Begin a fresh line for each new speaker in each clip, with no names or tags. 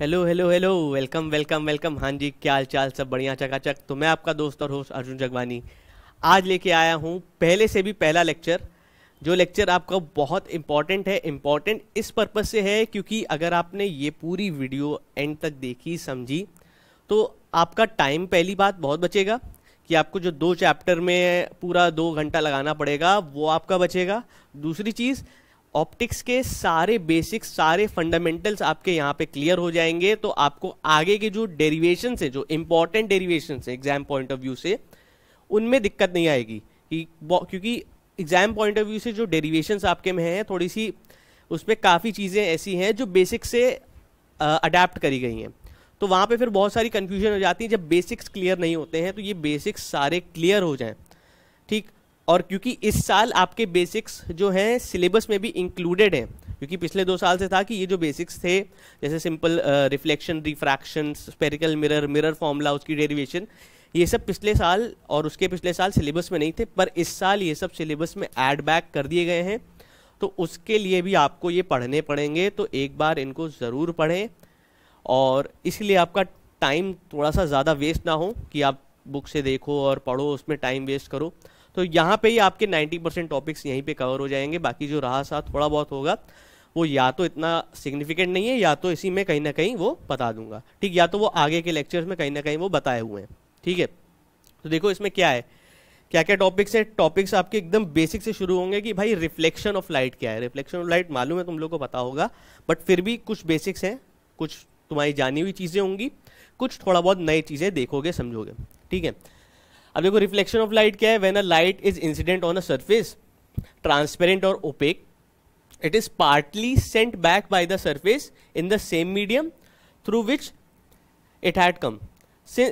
hello hello hello welcome welcome welcome हाँ जी क्या हाल चाल सब बढ़िया चकाचक तो मैं आपका दोस्त और होस्ट अर्जुन जगवानी आज लेके आया हूँ पहले से भी पहला लेक्चर जो लेक्चर आपका बहुत इम्पॉर्टेंट है इम्पॉर्टेंट इस पर्पज़ से है क्योंकि अगर आपने ये पूरी वीडियो एंड तक देखी समझी तो आपका टाइम पहली बात बहुत बचेगा कि आपको जो दो चैप्टर में पूरा दो घंटा लगाना पड़ेगा वो आपका बचेगा दूसरी चीज़ ऑप्टिक्स के सारे बेसिक्स सारे फंडामेंटल्स आपके यहाँ पे क्लियर हो जाएंगे तो आपको आगे के जो डेरिवेशन है जो इंपॉर्टेंट डेरिवेशन है एग्जाम पॉइंट ऑफ व्यू से उनमें दिक्कत नहीं आएगी कि क्योंकि एग्जाम पॉइंट ऑफ व्यू से जो डेरिवेशन आपके में हैं थोड़ी सी उसमें काफ़ी चीज़ें ऐसी हैं जो बेसिक से अडेप्ट करी गई हैं तो वहाँ पे फिर बहुत सारी कन्फ्यूजन हो जाती है जब बेसिक्स क्लियर नहीं होते हैं तो ये बेसिक्स सारे क्लियर हो जाए ठीक और क्योंकि इस साल आपके बेसिक्स जो हैं सिलेबस में भी इंक्लूडेड हैं क्योंकि पिछले दो साल से था कि ये जो बेसिक्स थे जैसे simple reflection refraction spherical mirror mirror formula उसकी डेरिवेशन ये सब पिछले साल और उसके पिछले साल सिलेबस में नहीं थे पर इस साल ये सब सिलेबस में ऐड बैक कर दिए गए हैं तो उसके लिए भी आपको ये पढ़ने पड़ेंगे तो एक बार इनको ज़रूर पढ़ें और इसलिए आपका टाइम थोड़ा सा ज़्यादा वेस्ट ना हो कि आप बुक से देखो और पढ़ो उसमें टाइम वेस्ट करो तो यहाँ पे ही आपके 90 परसेंट टॉपिक्स यहीं पे कवर हो जाएंगे बाकी जो रहा सा थोड़ा बहुत होगा वो या तो इतना सिग्निफिकेंट नहीं है या तो इसी में कहीं ना कहीं वो बता दूंगा ठीक या तो वो आगे के लेक्चर्स में कहीं ना कहीं वो बताए हुए हैं ठीक है तो देखो इसमें क्या है क्या क्या टॉपिक्स है टॉपिक्स आपके एकदम बेसिक से शुरू होंगे कि भाई रिफ्लेक्शन ऑफ लाइट क्या है रिफ्लेक्शन ऑफ लाइट मालूम है तुम लोग को पता होगा बट फिर भी कुछ बेसिक्स हैं कुछ तुम्हारी जानी हुई चीज़ें होंगी कुछ थोड़ा बहुत नई चीज़ें देखोगे समझोगे ठीक है अब देखो रिफ्लेक्शन ऑफ लाइट क्या है when a light is incident on a surface transparent और opaque it is partly sent back by the surface in the same medium through which it had come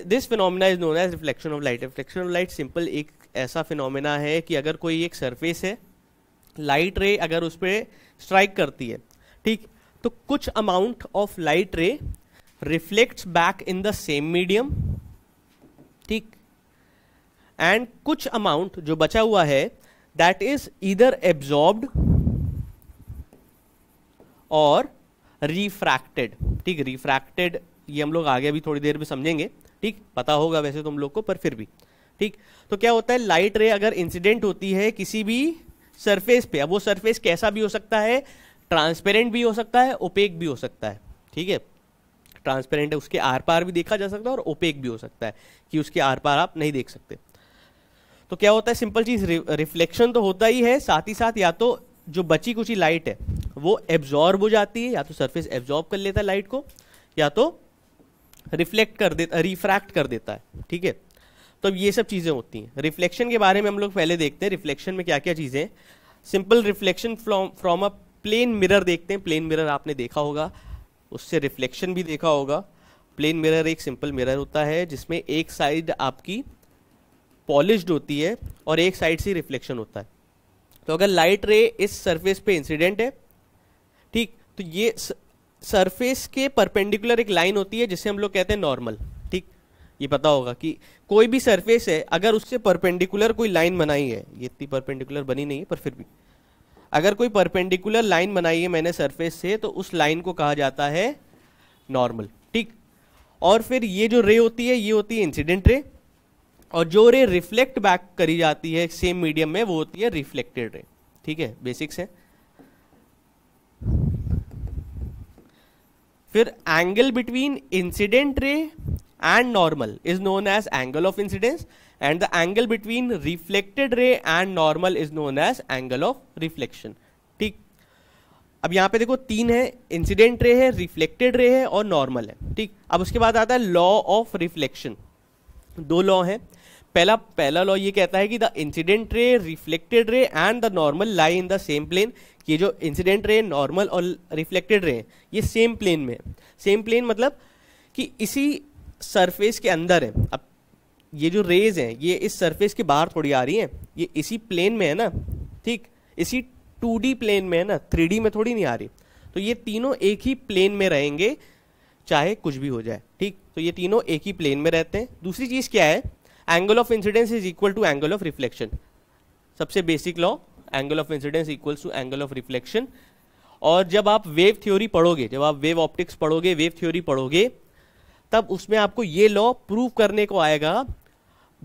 this phenomena is known as reflection of light reflection of light simple एक ऐसा phenomena है कि अगर कोई एक surface है light रे अगर उस पर स्ट्राइक करती है ठीक तो कुछ amount of light ray reflect back in the same medium ठीक एंड कुछ अमाउंट जो बचा हुआ है दैट इज इधर एब्जॉर्ब्ड और रिफ्रैक्टेड ठीक रिफ्रैक्टेड ये हम लोग आगे भी थोड़ी देर में समझेंगे ठीक पता होगा वैसे तुम लोग को पर फिर भी ठीक तो क्या होता है लाइट रे अगर इंसिडेंट होती है किसी भी सरफेस पे अब वो सरफेस कैसा भी हो सकता है ट्रांसपेरेंट भी हो सकता है ओपेक भी हो सकता है ठीक है ट्रांसपेरेंट है उसके आर पार भी देखा जा सकता है और ओपेक भी हो सकता है कि उसके आर पार आप नहीं देख सकते तो क्या होता है सिंपल चीज रिफ्लेक्शन तो होता ही है साथ ही साथ या तो जो बची कुछ लाइट है वो एब्जॉर्ब हो जाती है या तो सरफेस एब्जॉर्ब कर लेता है लाइट को या तो रिफ्लेक्ट कर देता रिफ्रैक्ट कर देता है ठीक है तो अब ये सब चीज़ें होती हैं रिफ्लेक्शन के बारे में हम लोग पहले देखते हैं रिफ्लेक्शन में क्या क्या चीज़ें simple reflection from a plane mirror देखते हैं प्लेन मिरर आपने देखा होगा उससे रिफ्लेक्शन भी देखा होगा प्लेन मिरर एक सिंपल मिरर होता है जिसमें एक साइड आपकी पॉलिश होती है और एक साइड से रिफ्लेक्शन होता है तो अगर लाइट रे इस सरफेस पे इंसिडेंट है ठीक तो ये सरफेस के परपेंडिकुलर एक लाइन होती है जिसे हम लोग कहते हैं नॉर्मल ठीक ये पता होगा कि कोई भी सरफेस है अगर उससे परपेंडिकुलर कोई लाइन बनाई है ये इतनी परपेंडिकुलर बनी नहीं है पर फिर भी अगर कोई परपेंडिकुलर लाइन बनाई है मैंने सरफेस से तो उस लाइन को कहा जाता है नॉर्मल ठीक और फिर ये जो रे होती है ये होती है इंसिडेंट रे और जो रे रिफ्लेक्ट बैक करी जाती है सेम मीडियम में वो होती है रिफ्लेक्टेड रे ठीक है बेसिक्स है फिर angle between incident ray and normal is known as angle of incidence and the angle between reflected ray and normal is known as angle of reflection ठीक अब यहां पे देखो तीन है इंसिडेंट रे है रिफ्लेक्टेड रे है और नॉर्मल है ठीक अब उसके बाद आता है लॉ ऑफ रिफ्लेक्शन दो लॉ है पहला पहला लॉ ये कहता है कि the incident ray reflected ray and the normal lie in the same plane ये जो इंसिडेंट रे नॉर्मल और रिफ्लेक्टेड रे ये सेम प्लेन में सेम प्लेन मतलब कि इसी सरफेस के अंदर है अब ये जो रेज हैं ये इस सरफेस के बाहर थोड़ी आ रही हैं ये इसी प्लेन में है ना ठीक इसी टू प्लेन में है ना थ्री में थोड़ी नहीं आ रही तो ये तीनों एक ही प्लेन में रहेंगे चाहे कुछ भी हो जाए ठीक तो ये तीनों एक ही प्लेन में रहते हैं दूसरी चीज़ क्या है angle of incidence is equal to angle of reflection सबसे basic law angle of incidence equal to angle of reflection और जब आप वेव थ्योरी पढ़ोगे जब आप वेव ऑप्टिक्स पढ़ोगे वेव थ्योरी पढ़ोगे तब उसमें आपको ये लॉ प्रूव करने को आएगा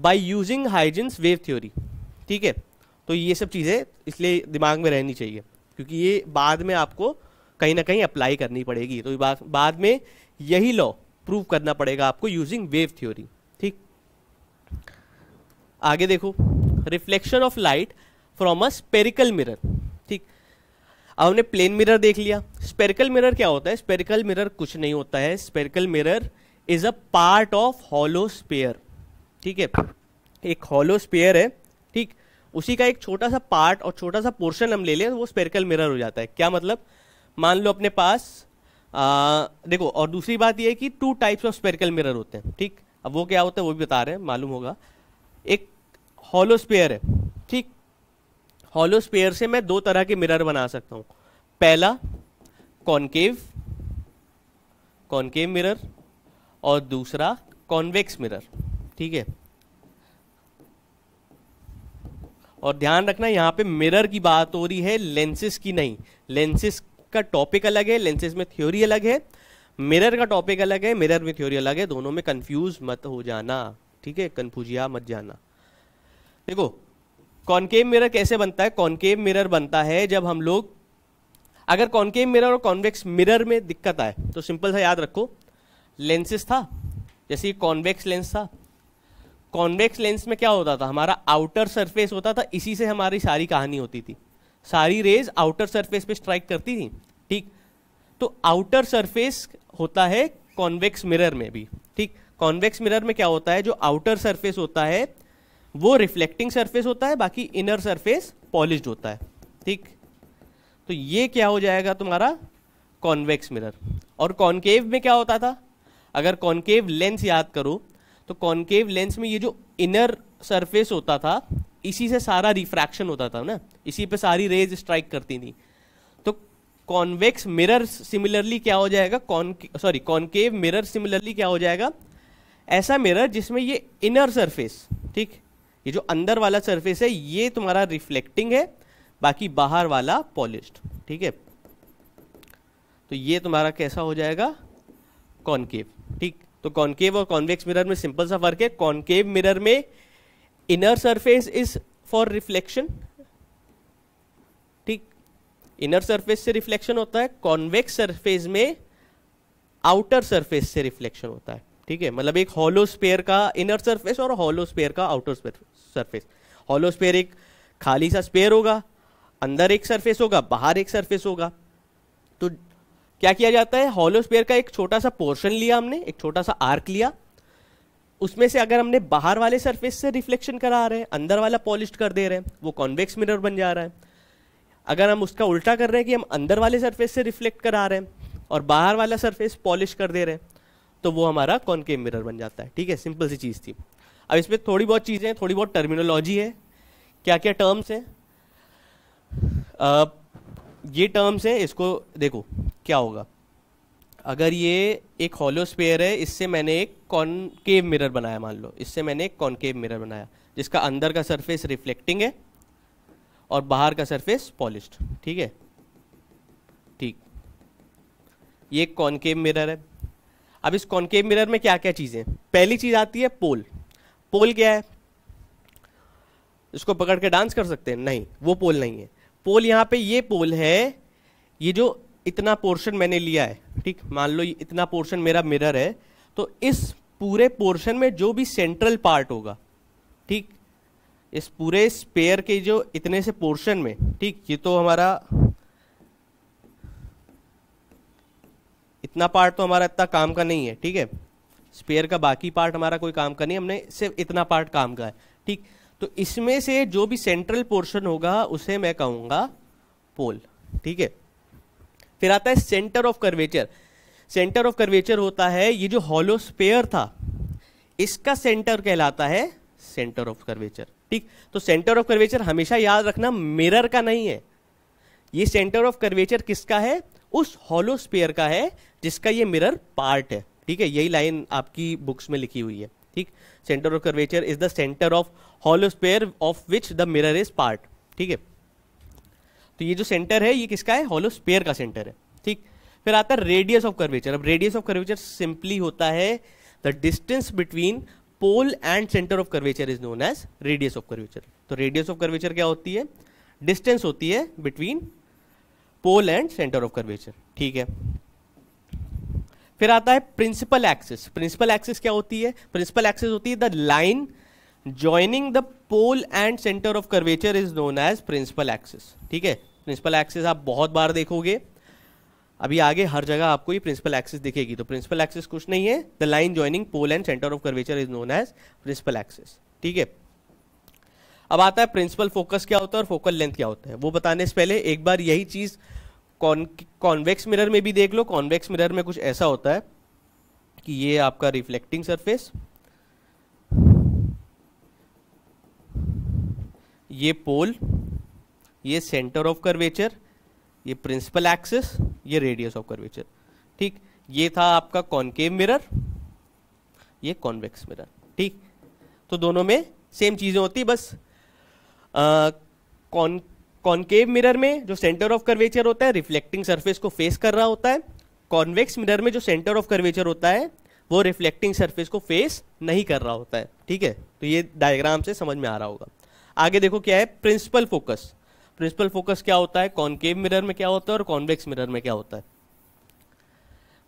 by using Huygens wave theory ठीक है तो ये सब चीज़ें इसलिए दिमाग में रहनी चाहिए क्योंकि ये बाद में आपको कहीं ना कहीं अप्लाई करनी पड़ेगी तो बाद में यही लॉ प्रूव करना पड़ेगा आपको यूजिंग वेव थ्योरी आगे देखो reflection of light from a spherical mirror ठीक अब हमने प्लेन मिरर देख लिया स्पेरिकल मिरर क्या होता है स्पेरिकल मिरर कुछ नहीं होता है spherical mirror is a part of hollow sphere ठीक है एक हॉलो स्पेयर है ठीक उसी का एक छोटा सा पार्ट और छोटा सा पोर्शन हम ले लें वो स्पेरिकल मिरर हो जाता है क्या मतलब मान लो अपने पास आ, देखो और दूसरी बात यह है कि two types of spherical mirror होते हैं ठीक अब वो क्या होता है वो भी बता रहे हैं मालूम होगा एक हॉलो स्पेयर है ठीक हॉलो स्पेयर से मैं दो तरह के मिरर बना सकता हूं पहला कॉन्केव कॉन्केव मिरर और दूसरा कॉन्वेक्स मिरर ठीक है और ध्यान रखना यहां पे मिरर की बात हो रही है लेंसेस की नहीं लेंसेस का टॉपिक अलग है लेंसेस में थ्योरी अलग है मिरर का टॉपिक अलग है मिरर में थ्योरी अलग है दोनों में कंफ्यूज मत हो जाना ठीक है कन्फ्यूजिया मत जाना देखो कॉन्केव मिरर कैसे बनता है कॉन्केव मिरर बनता है जब हम लोग अगर कॉन्केव मिरर और कॉन्वेक्स मिरर में दिक्कत आए तो सिंपल सा याद रखो लेंसेस था जैसे कॉन्वेक्स लेंस था कॉन्वेक्स लेंस में क्या होता था हमारा आउटर सरफेस होता था इसी से हमारी सारी कहानी होती थी सारी रेज आउटर सरफेस पे स्ट्राइक करती थी ठीक तो आउटर सरफेस होता है कॉन्वेक्स मिरर में भी ठीक कॉन्वेक्स मिरर में क्या होता है जो आउटर सरफेस होता है वो रिफ्लेक्टिंग सरफेस होता है बाकी इनर सरफेस पॉलिश होता है ठीक तो ये क्या हो जाएगा तुम्हारा कॉन्वेक्स मिरर और कॉन्केव में क्या होता था अगर कॉन्केव लेंस याद करो तो कॉन्केव लेंस में ये जो इनर सरफेस होता था इसी से सारा रिफ्रैक्शन होता था ना इसी पे सारी रेज स्ट्राइक करती थी तो कॉन्वेक्स मिरर सिमिलरली क्या हो जाएगा सॉरी कॉन्केव मिरर सिमिलरली क्या हो जाएगा ऐसा मिरर जिसमें ये इनर सरफेस ठीक ये जो अंदर वाला सरफेस है ये तुम्हारा रिफ्लेक्टिंग है बाकी बाहर वाला पॉलिश ठीक है तो ये तुम्हारा कैसा हो जाएगा कॉन्केव ठीक तो कॉन्केव और कॉन्वेक्स मिरर में सिंपल सा फर्क है कॉन्केव मिरर में inner surface is for reflection ठीक इनर सरफेस से रिफ्लेक्शन होता है कॉन्वेक्स सरफेस में आउटर सरफेस से रिफ्लेक्शन होता है ठीक है मतलब एक हॉलो स्पेयर का इनर सरफेस और हॉलो स्पेयर का आउटर सरफेस हॉलो स्पेयर एक खाली सा स्पेयर होगा अंदर एक सरफेस होगा बाहर एक सरफेस होगा तो क्या किया जाता है हॉलो स्पेयर का एक छोटा सा पोर्शन लिया हमने एक छोटा सा आर्क लिया उसमें से अगर हमने बाहर वाले सरफेस से रिफ्लेक्शन करा रहे हैं अंदर वाला पॉलिश कर दे रहे हैं वो कॉन्वेक्स मिरर बन जा रहा है अगर हम उसका उल्टा कर रहे हैं कि हम अंदर वाले सरफेस से रिफ्लेक्ट करा रहे हैं और बाहर वाला सरफेस पॉलिश कर दे रहे हैं तो वो हमारा कॉनकेव मिरर बन जाता है ठीक है सिंपल सी चीज़ थी अब इसमें थोड़ी बहुत चीज़ें थोड़ी बहुत टर्मिनोलॉजी है क्या क्या टर्म्स हैं ये टर्म्स हैं इसको देखो क्या होगा अगर ये एक हॉलो स्पेयर है इससे मैंने एक कॉनकेव मिरर बनाया मान लो इससे मैंने एक कॉनकेव मिरर बनाया जिसका अंदर का सरफेस रिफ्लेक्टिंग है और बाहर का सरफेस पॉलिश्ड ठीक है ठीक ये कॉनकेव मिरर है अब इस कॉन्केव मिरर में क्या क्या चीज़ें पहली चीज़ आती है पोल पोल क्या है इसको पकड़ के डांस कर सकते हैं नहीं वो पोल नहीं है पोल यहां पे ये पोल है ये जो इतना पोर्शन मैंने लिया है ठीक मान लो इतना पोर्शन मेरा मिरर है तो इस पूरे पोर्शन में जो भी सेंट्रल पार्ट होगा ठीक इस पूरे स्पेयर के जो इतने से पोर्शन में ठीक ये तो हमारा इतना पार्ट तो हमारा इतना काम का नहीं है ठीक है स्पेयर का बाकी पार्ट हमारा कोई काम का नहीं हमने सिर्फ इतना पार्ट काम का है ठीक तो इसमें से जो भी सेंट्रल पोर्शन होगा उसे मैं कहूंगा पोल ठीक है फिर आता है centre of curvature centre of curvature होता है ये जो हॉलो स्पेयर था इसका सेंटर कहलाता है सेंटर ऑफ कर्वेचर ठीक तो सेंटर ऑफ कर्वेचर हमेशा याद रखना मिरर का नहीं है ये सेंटर ऑफ कर्वेचर किसका है उस हॉलो स्पेयर का है जिसका ये मिरर पार्ट है ठीक है यही लाइन आपकी बुक्स में लिखी हुई है ठीक centre of curvature is the centre of hollow sphere of which the mirror is part ठीक है तो ये जो सेंटर है ये किसका है हॉलो स्पेयर का सेंटर है ठीक फिर आता है रेडियस ऑफ कर्वेचर अब रेडियस ऑफ कर्वेचर सिंपली होता है the distance between pole and centre of curvature is known as radius of curvature तो रेडियस ऑफ कर्वेचर क्या होती है डिस्टेंस होती है between pole and centre of curvature ठीक है फिर आता है प्रिंसिपल एक्सिस प्रिंसिपल एक्सिस क्या होती है प्रिंसिपल एक्सिस होती है the line joining the pole and centre of curvature is known as principal axis ठीक है प्रिंसिपल एक्सिस आप बहुत बार देखोगे अभी आगे हर जगह आपको ये प्रिंसिपल एक्सिस दिखेगी तो प्रिंसिपल एक्सिस कुछ नहीं है the line joining pole and centre of curvature is known as principal axis ठीक है अब आता है प्रिंसिपल फोकस क्या होता है और फोकल लेंथ क्या होता है वो बताने से पहले एक बार यही चीज़ कॉन्वेक्स मिरर में भी देख लो कॉन्वेक्स मिरर में कुछ ऐसा होता है कि ये आपका रिफ्लेक्टिंग सरफेस ये पोल ये सेंटर ऑफ कर्वेचर ये प्रिंसिपल एक्सिस ये रेडियस ऑफ कर्वेचर ठीक ये था आपका कॉन्केव मिरर ये कॉन्वेक्स मिरर ठीक तो दोनों में सेम चीज़ें होती बस कॉन कॉन्केव मिरर में जो सेंटर ऑफ कर्वेचर होता है रिफ्लेक्टिंग सरफेस को फेस कर रहा होता है कॉन्वेक्स मिरर में जो सेंटर ऑफ कर्वेचर होता है वो रिफ्लेक्टिंग सरफेस को फेस नहीं कर रहा होता है ठीक है तो ये डायग्राम से समझ में आ रहा होगा आगे देखो क्या है प्रिंसिपल फोकस प्रिंसिपल फोकस क्या होता है कॉन्केव मिरर में क्या होता है और कॉन्वेक्स मिरर में क्या होता है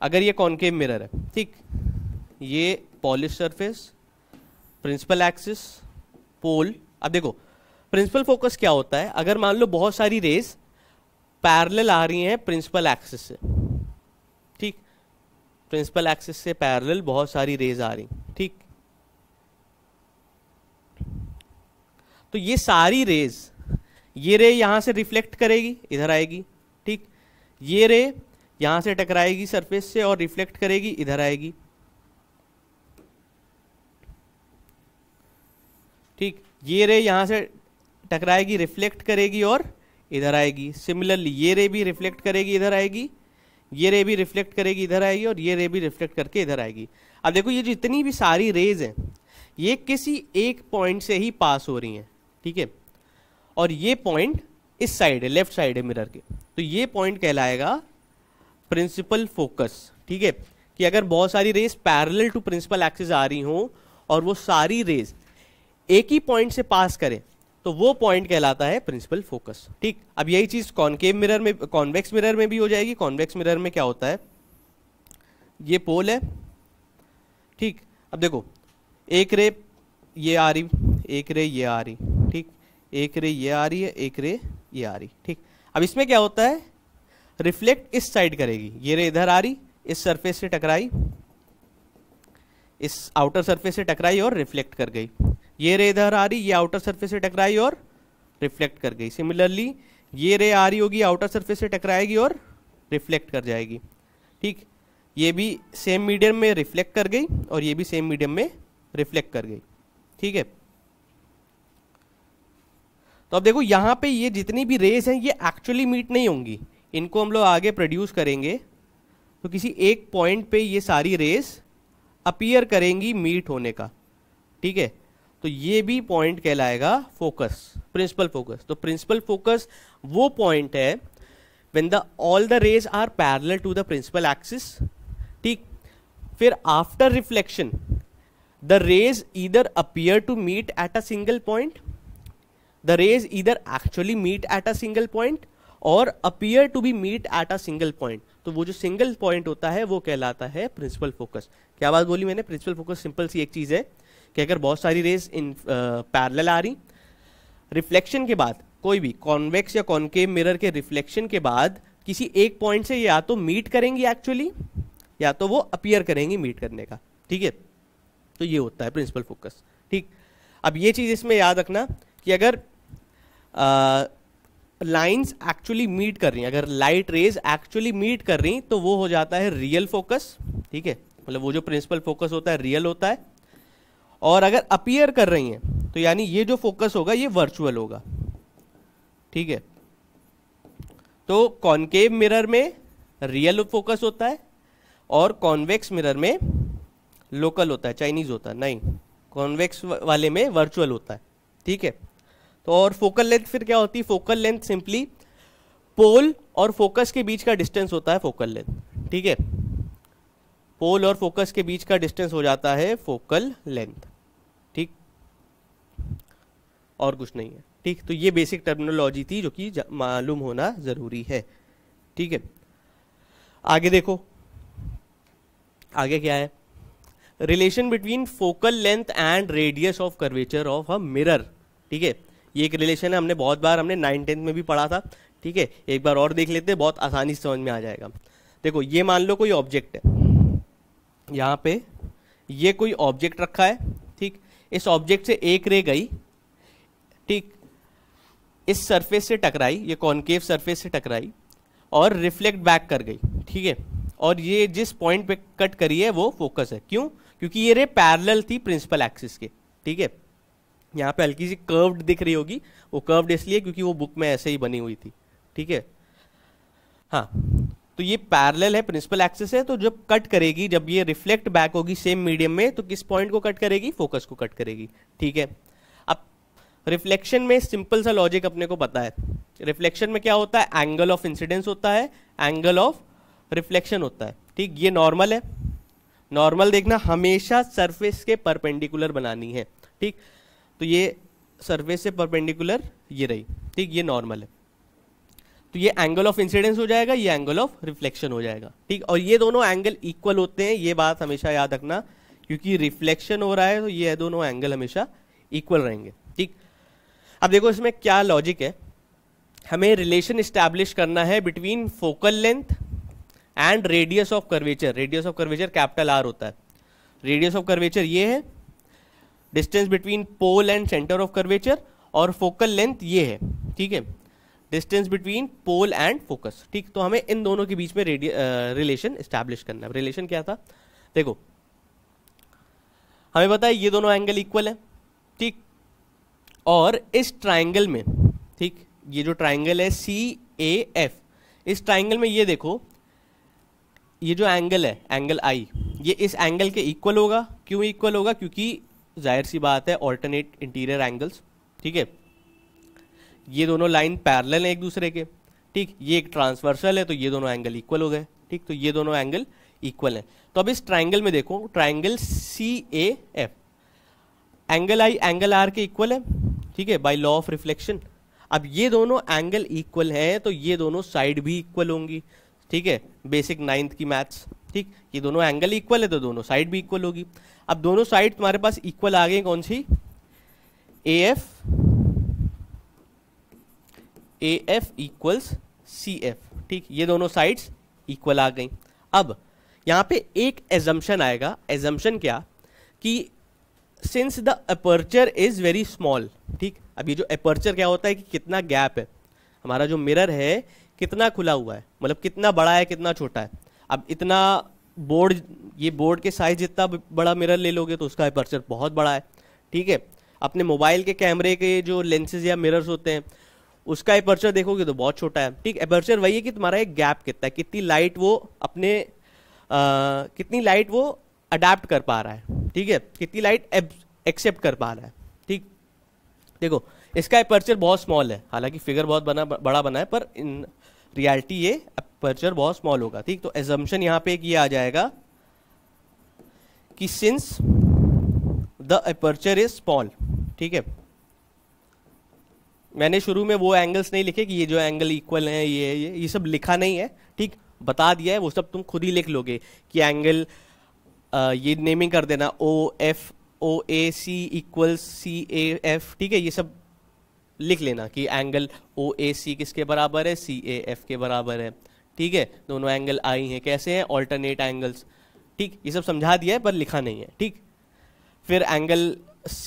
अगर ये कॉन्केव मिरर है ठीक ये polish surface principal axis pole अब देखो प्रिंसिपल फोकस क्या होता है अगर मान लो बहुत सारी रेस पैरेलल आ रही हैं प्रिंसिपल एक्सिस से ठीक प्रिंसिपल एक्सिस से पैरेलल बहुत सारी रेज आ रही ठीक तो ये सारी रेज ये रे यहां से रिफ्लेक्ट करेगी इधर आएगी ठीक ये रे यहां से टकराएगी सरफेस से और रिफ्लेक्ट करेगी इधर आएगी ठीक ये रे यहां से टकराएगी रिफ्लेक्ट करेगी और इधर आएगी सिमिलरली ये रे भी रिफ्लेक्ट करेगी इधर आएगी ये रे भी रिफ्लेक्ट करेगी इधर आएगी और ये रे भी रिफ्लेक्ट करके इधर आएगी अब देखो ये जितनी भी सारी रेज हैं ये किसी एक पॉइंट से ही पास हो रही हैं ठीक है और ये पॉइंट इस साइड है लेफ्ट साइड है मिरर के तो ये पॉइंट कहलाएगा प्रिंसिपल फोकस ठीक है कि अगर बहुत सारी rays parallel to principal axis आ रही हो और वो सारी रेज एक ही पॉइंट से पास करें तो वो पॉइंट कहलाता है प्रिंसिपल फोकस ठीक अब यही चीज कॉन्केव मिरर में कॉन्वेक्स मिरर में भी हो जाएगी कॉन्वेक्स मिरर में क्या होता है ये पोल है ठीक अब देखो एक रे ये आ रही एक रे ये आ रही ठीक एक रे ये आ रही है एक रे ये आ रही ठीक अब इसमें क्या होता है रिफ्लेक्ट इस साइड करेगी ये रे इधर आ रही इस सरफेस से टकराई इस आउटर सरफेस से टकराई और रिफ्लेक्ट कर गई ये रे इधर आ रही ये आउटर सरफेस से टकराई और रिफ्लेक्ट कर गई सिमिलरली ये रे आ रही होगी आउटर सरफेस से टकराएगी और रिफ्लेक्ट कर जाएगी ठीक ये भी सेम मीडियम में रिफ्लेक्ट कर गई और ये भी सेम मीडियम में रिफ्लेक्ट कर गई ठीक है तो अब देखो यहाँ पे ये जितनी भी रेस हैं ये एक्चुअली मीट नहीं होंगी इनको हम लोग आगे प्रोड्यूस करेंगे तो किसी एक पॉइंट पे ये सारी रेस अपीयर करेंगी मीट होने का ठीक है तो ये भी पॉइंट कहलाएगा फोकस प्रिंसिपल फोकस तो प्रिंसिपल फोकस वो पॉइंट है when the all the rays are parallel to the principal axis ठीक फिर आफ्टर रिफ्लेक्शन द रेज इधर appear to meet at a single point the rays इधर actually meet at a single point और appear to be meet at a single point तो वो जो single point होता है वो कहलाता है प्रिंसिपल फोकस क्या बात बोली मैंने प्रिंसिपल फोकस सिंपल सी एक चीज़ है कि अगर बहुत सारी रेज इन पैरल आ रही रिफ्लेक्शन के बाद कोई भी कॉन्वेक्स या कॉन्केव मिरर के रिफ्लेक्शन के बाद किसी एक पॉइंट से या तो मीट करेंगी एक्चुअली या तो वो अपियर करेंगी मीट करने का ठीक है तो ये होता है प्रिंसिपल फोकस ठीक अब ये चीज़ इसमें याद रखना कि अगर लाइंस एक्चुअली मीट कर रही अगर लाइट रेज एक्चुअली मीट कर रही तो वो हो जाता है रियल फोकस ठीक है मतलब वो जो प्रिंसिपल फोकस होता है रियल होता है और अगर अपीयर कर रही हैं तो यानी ये जो फोकस होगा ये वर्चुअल होगा ठीक है तो कॉन्केव मिरर में रियल फोकस होता है और कॉन्वेक्स मिरर में लोकल होता है चाइनीज होता है नहीं कॉन्वेक्स वाले में वर्चुअल होता है ठीक है तो और फोकल लेंथ फिर क्या होती है फोकल लेंथ सिंपली पोल और फोकस के बीच का डिस्टेंस होता है फोकल लेंथ ठीक है पोल और फोकस के बीच का डिस्टेंस हो जाता है फोकल लेंथ और कुछ नहीं है ठीक तो ये बेसिक टर्मिनोलॉजी थी जो कि मालूम होना ज़रूरी है ठीक है आगे देखो आगे क्या है relation between focal length and radius of curvature of a mirror ठीक है ये एक रिलेशन है हमने बहुत बार हमने नाइन टेंथ में भी पढ़ा था ठीक है एक बार और देख लेते हैं बहुत आसानी से समझ में आ जाएगा देखो ये मान लो कोई ऑब्जेक्ट है यहाँ पे ये कोई ऑब्जेक्ट रखा है ठीक इस ऑब्जेक्ट से एक रे गई ठीक इस सरफेस से टकराई ये कॉनकेव सरफेस से टकराई और रिफ्लेक्ट बैक कर गई ठीक है और ये जिस पॉइंट पे कट करी है वो फोकस है क्यों क्योंकि ये रे पैरेलल थी प्रिंसिपल एक्सिस के ठीक है यहाँ पे हल्की सी कर्व्ड दिख रही होगी वो कर्व्ड इसलिए क्योंकि वो बुक में ऐसे ही बनी हुई थी ठीक है हाँ तो ये पैरेलल है प्रिंसिपल एक्सिस है तो जब कट करेगी जब ये रिफ्लेक्ट बैक होगी सेम मीडियम में तो किस पॉइंट को कट करेगी फोकस को कट करेगी ठीक है रिफ्लेक्शन में सिंपल सा लॉजिक अपने को पता है रिफ्लेक्शन में क्या होता है एंगल ऑफ इंसिडेंस होता है एंगल ऑफ रिफ्लेक्शन होता है ठीक ये नॉर्मल है नॉर्मल देखना हमेशा सरफेस के परपेंडिकुलर बनानी है ठीक तो ये सरफेस से परपेंडिकुलर ये रही ठीक ये नॉर्मल है तो ये एंगल ऑफ इंसिडेंस हो जाएगा ये एंगल ऑफ रिफ्लेक्शन हो जाएगा ठीक और ये दोनों एंगल इक्वल होते हैं ये बात हमेशा याद रखना क्योंकि रिफ्लेक्शन हो रहा है तो ये दोनों एंगल हमेशा इक्वल रहेंगे ठीक अब देखो इसमें क्या लॉजिक है हमें रिलेशन इस्टेब्लिश करना है between focal length and radius of curvature radius of curvature capital R होता है रेडियस ऑफ कर्वेचर ये है distance between pole and centre of curvature और फोकल लेंथ ये है ठीक है distance between pole and focus ठीक तो हमें इन दोनों के बीच में रिलेशन इस्टेब्लिश करना है रिलेशन क्या था देखो हमें पता है ये दोनों एंगल इक्वल है ठीक और इस ट्राइंगल में ठीक ये जो ट्राइंगल है सी ए एफ इस ट्राइंगल में ये देखो ये जो एंगल है एंगल आई ये इस एंगल के इक्वल होगा क्यों इक्वल होगा क्योंकि जाहिर सी बात है ऑल्टरनेट इंटीरियर एंगल्स ठीक है ये दोनों लाइन पैरल हैं एक दूसरे के ठीक ये एक ट्रांसवर्सल है तो ये दोनों एंगल इक्वल हो गए ठीक तो ये दोनों एंगल इक्वल हैं तो अब इस ट्राइंगल में देखो triangle C A F angle I angle R के इक्वल है ठीक है बाय लॉ ऑफ रिफ्लेक्शन अब ये दोनों एंगल इक्वल हैं तो ये दोनों साइड भी इक्वल होंगी ठीक है बेसिक नाइन्थ की मैथ्स ठीक ये दोनों एंगल इक्वल है तो दोनों साइड भी इक्वल होगी अब दोनों साइड तुम्हारे पास इक्वल आ गए कौन सी A F A F equals C F ठीक ये दोनों साइड्स इक्वल आ गई अब यहां पे एक एजम्पन आएगा एजम्पन क्या कि since the aperture is very small ठीक अब ये जो अपर्चर क्या होता है कि कितना गैप है हमारा जो मिरर है कितना खुला हुआ है मतलब कितना बड़ा है कितना छोटा है अब इतना बोर्ड ये बोर्ड के साइज जितना बड़ा मिरर ले लोगे तो उसका अपर्चर बहुत बड़ा है ठीक है अपने मोबाइल के कैमरे के जो लेंसेज या मिरर्स होते हैं उसका अपर्चर देखोगे तो बहुत छोटा है ठीक अपर्चर वही है कि तुम्हारा एक गैप कितना है कितनी लाइट वो अपने आ, कितनी लाइट वो अडेप्ट कर पा रहा है ठीक है कितनी लाइट एक्सेप्ट कर पा रहा है ठीक देखो इसका अपर्चर बहुत स्मॉल है हालांकि फिगर बहुत बना बड़ा बना है पर इन रियलिटी ये अपर्चर बहुत स्मॉल होगा ठीक तो एजम्पन यहां पे ये आ जाएगा कि since the aperture is small ठीक है मैंने शुरू में वो एंगल्स नहीं लिखे कि ये जो एंगल इक्वल है ये ये ये सब लिखा नहीं है ठीक बता दिया है वो सब तुम खुद ही लिख लोगे कि एंगल ये नेमिंग कर देना O F O A C equal C A F ठीक है ये सब लिख लेना कि एंगल ओ ए सी किसके बराबर है सी ए एफ के बराबर है ठीक है दोनों एंगल आई हैं कैसे हैं ऑल्टरनेट एंगल्स ठीक ये सब समझा दिया है पर लिखा नहीं है ठीक फिर angle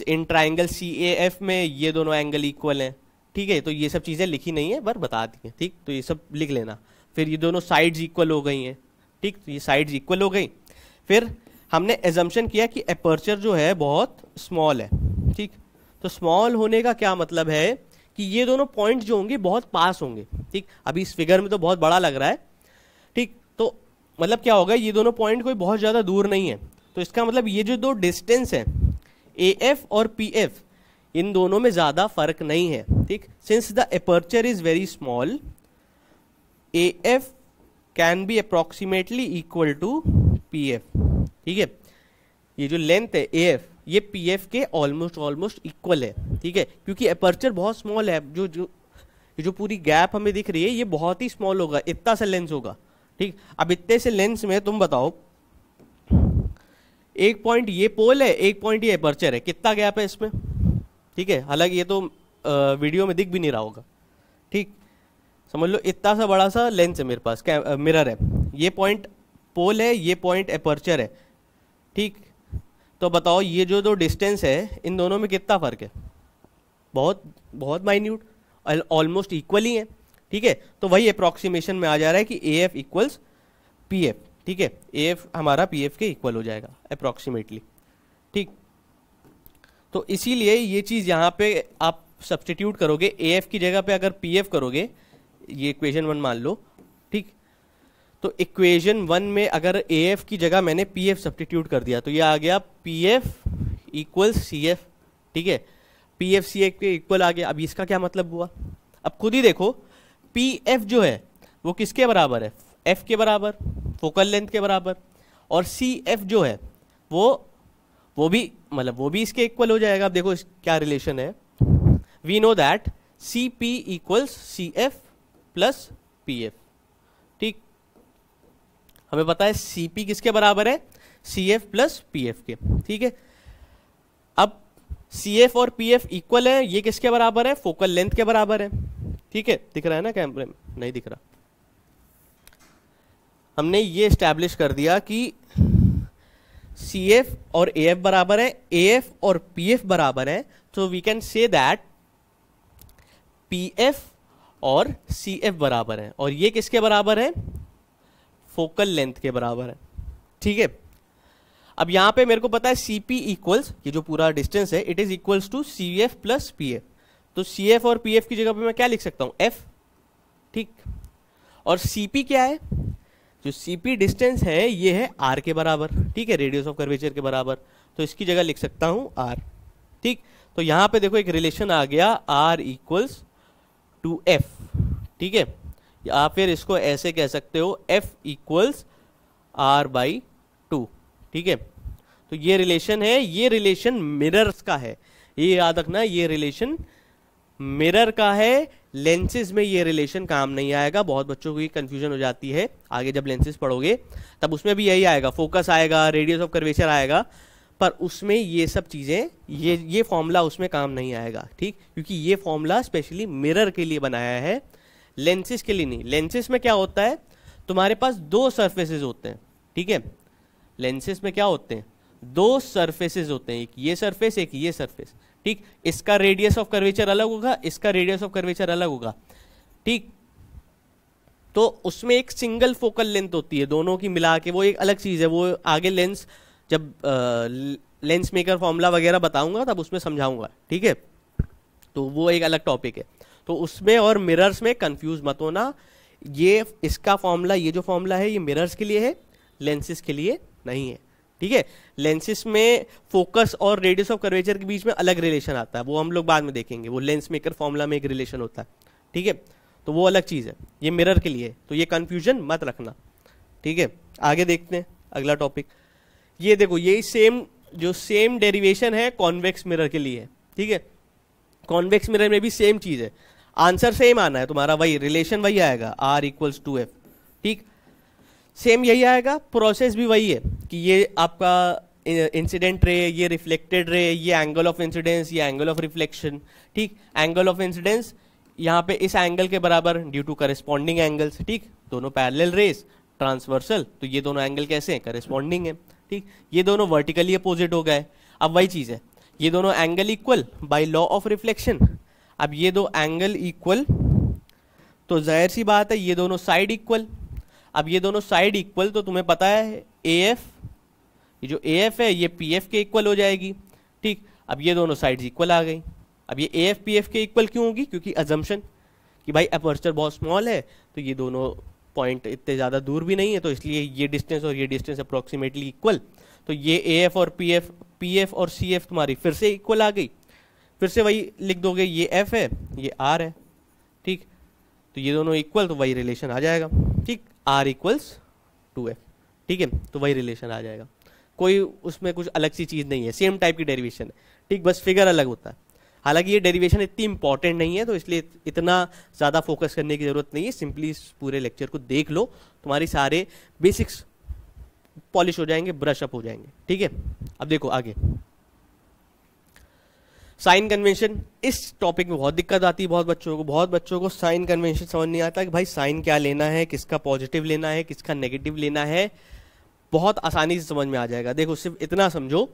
in triangle C A F में ये दोनों एंगल इक्वल हैं ठीक है तो ये सब चीज़ें लिखी नहीं है पर बता दी है ठीक तो ये सब लिख लेना फिर ये दोनों साइड्स इक्वल हो गई हैं ठीक तो ये साइड्स इक्वल हो गई फिर हमने एजम्पन किया कि अपर्चर जो है बहुत स्मॉल है ठीक तो स्मॉल होने का क्या मतलब है कि ये दोनों पॉइंट जो होंगे बहुत पास होंगे ठीक अभी इस फिगर में तो बहुत बड़ा लग रहा है ठीक तो मतलब क्या होगा ये दोनों पॉइंट कोई बहुत ज़्यादा दूर नहीं है तो इसका मतलब ये जो दो डिस्टेंस है ए एफ और पी एफ इन दोनों में ज़्यादा फर्क नहीं है ठीक since the aperture is very small A F can be approximately equal to P F ठीक है ये जो लेंथ है ए एफ ये पी एफ के ऑलमोस्ट ऑलमोस्ट इक्वल है ठीक है क्योंकि अपर्चर बहुत स्मॉल है जो जो जो पूरी गैप हमें दिख रही है ये बहुत ही स्मॉल होगा इतना सा लेंस होगा ठीक अब इतने से लेंस में तुम बताओ एक पॉइंट ये पोल है एक पॉइंट ये अपर्चर है कितना गैप है इसमें ठीक है हालांकि ये तो आ, वीडियो में दिख भी नहीं रहा होगा ठीक समझ लो इतना सा बड़ा सा लेंस है मेरे पास मिरर है ये पॉइंट पोल है ये पॉइंट अपर्चर है ठीक तो बताओ ये जो दो डिस्टेंस है इन दोनों में कितना फ़र्क है बहुत बहुत माइन्यूट ऑलमोस्ट इक्वल ही है ठीक है तो वही अप्रॉक्सीमेशन में आ जा रहा है कि A F equals P F ठीक है ए एफ हमारा पी एफ के इक्वल हो जाएगा अप्रॉक्सीमेटली ठीक तो इसीलिए ये चीज़ यहाँ पे आप सब्सटीट्यूट करोगे ए एफ की जगह पे अगर पी एफ करोगे ये इक्वेशन वन मान लो ठीक तो इक्वेशन वन में अगर ए एफ की जगह मैंने पी एफ सब्सटीट्यूट कर दिया तो ये आ गया P F equal C F ठीक है पी एफ सी एफ के इक्वल आ गया अब इसका क्या मतलब हुआ अब खुद ही देखो पी एफ जो है वो किसके बराबर है एफ के बराबर फोकल लेंथ के बराबर और सी एफ जो है वो वो भी मतलब वो भी इसके इक्वल हो जाएगा अब देखो क्या रिलेशन है we know that C P equals C F plus P F हमें पता है सीपी किसके बराबर है C F plus P F के ठीक है अब सी एफ और पी एफ इक्वल है ये किसके बराबर है फोकल लेंथ के बराबर है ठीक है दिख रहा है ना कैमरे में नहीं दिख रहा हमने ये स्टैब्लिश कर दिया कि सी एफ और ए एफ बराबर है ए एफ और पी एफ बराबर है तो we can say that P F और सी एफ बराबर है और ये किसके बराबर है फोकल लेंथ के बराबर है ठीक है अब यहाँ पे मेरे को पता है सी पी इक्वल्स ये जो पूरा डिस्टेंस है it is equals to C F plus P F तो सी एफ और पी एफ की जगह पे मैं क्या लिख सकता हूँ एफ ठीक और सी पी क्या है जो सी पी डिस्टेंस है ये है आर के बराबर ठीक है रेडियस ऑफ कर्वेचर के बराबर तो इसकी जगह लिख सकता हूँ आर ठीक तो यहाँ पे देखो एक रिलेशन आ गया आर इक्वल्स टू एफ ठीक है या फिर इसको ऐसे कह सकते हो F equals R by two ठीक है तो ये रिलेशन है ये रिलेशन मिरर्स का है ये याद रखना ये रिलेशन मिरर का है लेंसेज में ये रिलेशन काम नहीं आएगा बहुत बच्चों की कंफ्यूजन हो जाती है आगे जब लेंसेज पढ़ोगे तब उसमें भी यही आएगा फोकस आएगा रेडियस ऑफ कर्वेचर आएगा पर उसमें ये सब चीज़ें ये ये फॉर्मूला उसमें काम नहीं आएगा ठीक क्योंकि ये फॉर्मूला स्पेशली मिरर के लिए बनाया है लेंसेज के लिए नहीं लेंसेज में क्या होता है तुम्हारे पास दो सर्फेसेज होते हैं ठीक है लेंसेज में क्या होते हैं दो सर्फेसेज होते हैं एक ये सर्फेस एक ये सर्फेस ठीक इसका रेडियस ऑफ कर्वेचर अलग होगा इसका रेडियस ऑफ कर्वेचर अलग होगा ठीक तो उसमें एक सिंगल फोकल लेंथ होती है दोनों की मिला के वो एक अलग चीज़ है वो आगे लेंस जब आ, लेंस मेकर फॉर्मूला वगैरह बताऊंगा तब उसमें समझाऊंगा ठीक है तो वो एक अलग टॉपिक है तो उसमें और मिरर्स में कंफ्यूज मत होना ये इसका फॉर्मूला ये जो फॉर्मूला है ये मिरर्स के लिए है लेंसेज के लिए नहीं है ठीक है लेंसेज में फोकस और रेडियस ऑफ कर्वेचर के बीच में अलग रिलेशन आता है वो हम लोग बाद में देखेंगे वो लेंस मेकर फॉर्मूला में एक रिलेशन होता है ठीक है तो वो अलग चीज़ है ये मिरर के लिए तो ये कन्फ्यूजन मत रखना ठीक है आगे देखते हैं अगला टॉपिक ये देखो यही सेम जो सेम डेरिवेशन है कॉन्वेक्स मिरर के लिए ठीक है कॉन्वेक्स मिरर में भी सेम चीज़ है आंसर सेम आना है तुम्हारा वही रिलेशन वही आएगा आर इक्वल्स टू एफ ठीक सेम यही आएगा प्रोसेस भी वही है कि ये आपका इंसिडेंट रे ये रिफ्लेक्टेड रे ये एंगल ऑफ इंसिडेंस ये एंगल ऑफ रिफ्लेक्शन ठीक एंगल ऑफ इंसिडेंस यहाँ पे इस एंगल के बराबर ड्यू टू करस्पॉन्डिंग एंगल्स ठीक दोनों पैरेलल रेस ट्रांसवर्सल तो ये दोनों एंगल कैसे हैं करस्पॉन्डिंग है ठीक ये दोनों वर्टिकली अपोजिट हो गए अब वही चीज़ है ये दोनों angle equal by law of reflection अब ये दो एंगल इक्वल तो जाहिर सी बात है ये दोनों साइड इक्वल अब ये दोनों साइड इक्वल तो तुम्हें पता है ए एफ ये जो ए एफ है ये पी एफ के इक्वल हो जाएगी ठीक अब ये दोनों साइड्स इक्वल आ गई अब ये ए एफ पी एफ के इक्वल क्यों होगी क्योंकि अजम्पन कि भाई अपर्चर बहुत स्मॉल है तो ये दोनों पॉइंट इतने ज़्यादा दूर भी नहीं है तो इसलिए ये डिस्टेंस और ये डिस्टेंस अप्रॉक्सीमेटली इक्वल तो ये ए एफ और पी एफ पी एफ और सी एफ तुम्हारी फिर से इक्वल आ गई फिर से वही लिख दोगे ये एफ है ये आर है ठीक तो ये दोनों इक्वल तो वही रिलेशन आ जाएगा ठीक आर इक्वल्स टू एफ ठीक है तो वही रिलेशन आ जाएगा कोई उसमें कुछ अलग सी चीज़ नहीं है सेम टाइप की डेरिवेशन है ठीक बस फिगर अलग होता है हालांकि ये डेरिवेशन इतनी इंपॉर्टेंट नहीं है तो इसलिए इतना ज़्यादा फोकस करने की ज़रूरत नहीं है सिंपली इस पूरे लेक्चर को देख लो तुम्हारी सारे बेसिक्स पॉलिश हो जाएंगे ब्रश अप हो जाएंगे ठीक है अब देखो आगे साइन कन्वेंशन इस टॉपिक में बहुत दिक्कत आती है बहुत बच्चों को बहुत बच्चों को साइन कन्वेंशन समझ नहीं आता कि भाई साइन क्या लेना है किसका पॉजिटिव लेना है किसका नेगेटिव लेना है बहुत आसानी से समझ में आ जाएगा देखो सिर्फ इतना समझो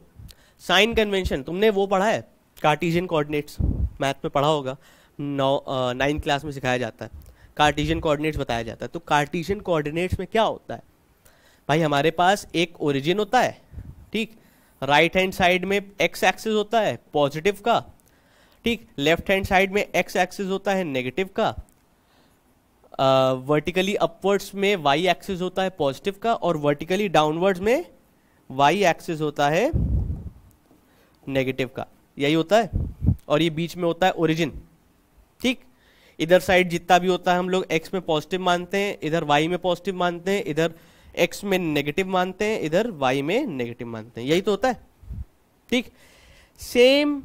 साइन कन्वेंशन तुमने वो पढ़ा है कार्टिजियन कोऑर्डिनेट्स मैथ में पढ़ा होगा नौ नाइन्थ क्लास में सिखाया जाता है कार्टिजियन कोऑर्डिनेट्स बताया जाता है तो कार्टिजियन कोऑर्डिनेट्स में क्या होता है भाई हमारे पास एक ओरिजिन होता है ठीक राइट हैंड साइड में एक्स एक्सिस होता है पॉजिटिव का ठीक लेफ्ट हैंड साइड में एक्स एक्सिस होता है नेगेटिव का वर्टिकली uh, अपवर्ड्स में वाई एक्सिस होता है पॉजिटिव का और वर्टिकली डाउनवर्ड्स में वाई एक्सिस होता है नेगेटिव का यही होता है और ये बीच में होता है ओरिजिन ठीक इधर साइड जितना भी होता है हम लोग एक्स में पॉजिटिव मानते हैं इधर वाई में पॉजिटिव मानते हैं इधर एक्स में नेगेटिव मानते हैं इधर वाई में नेगेटिव मानते हैं यही तो होता है ठीक सेम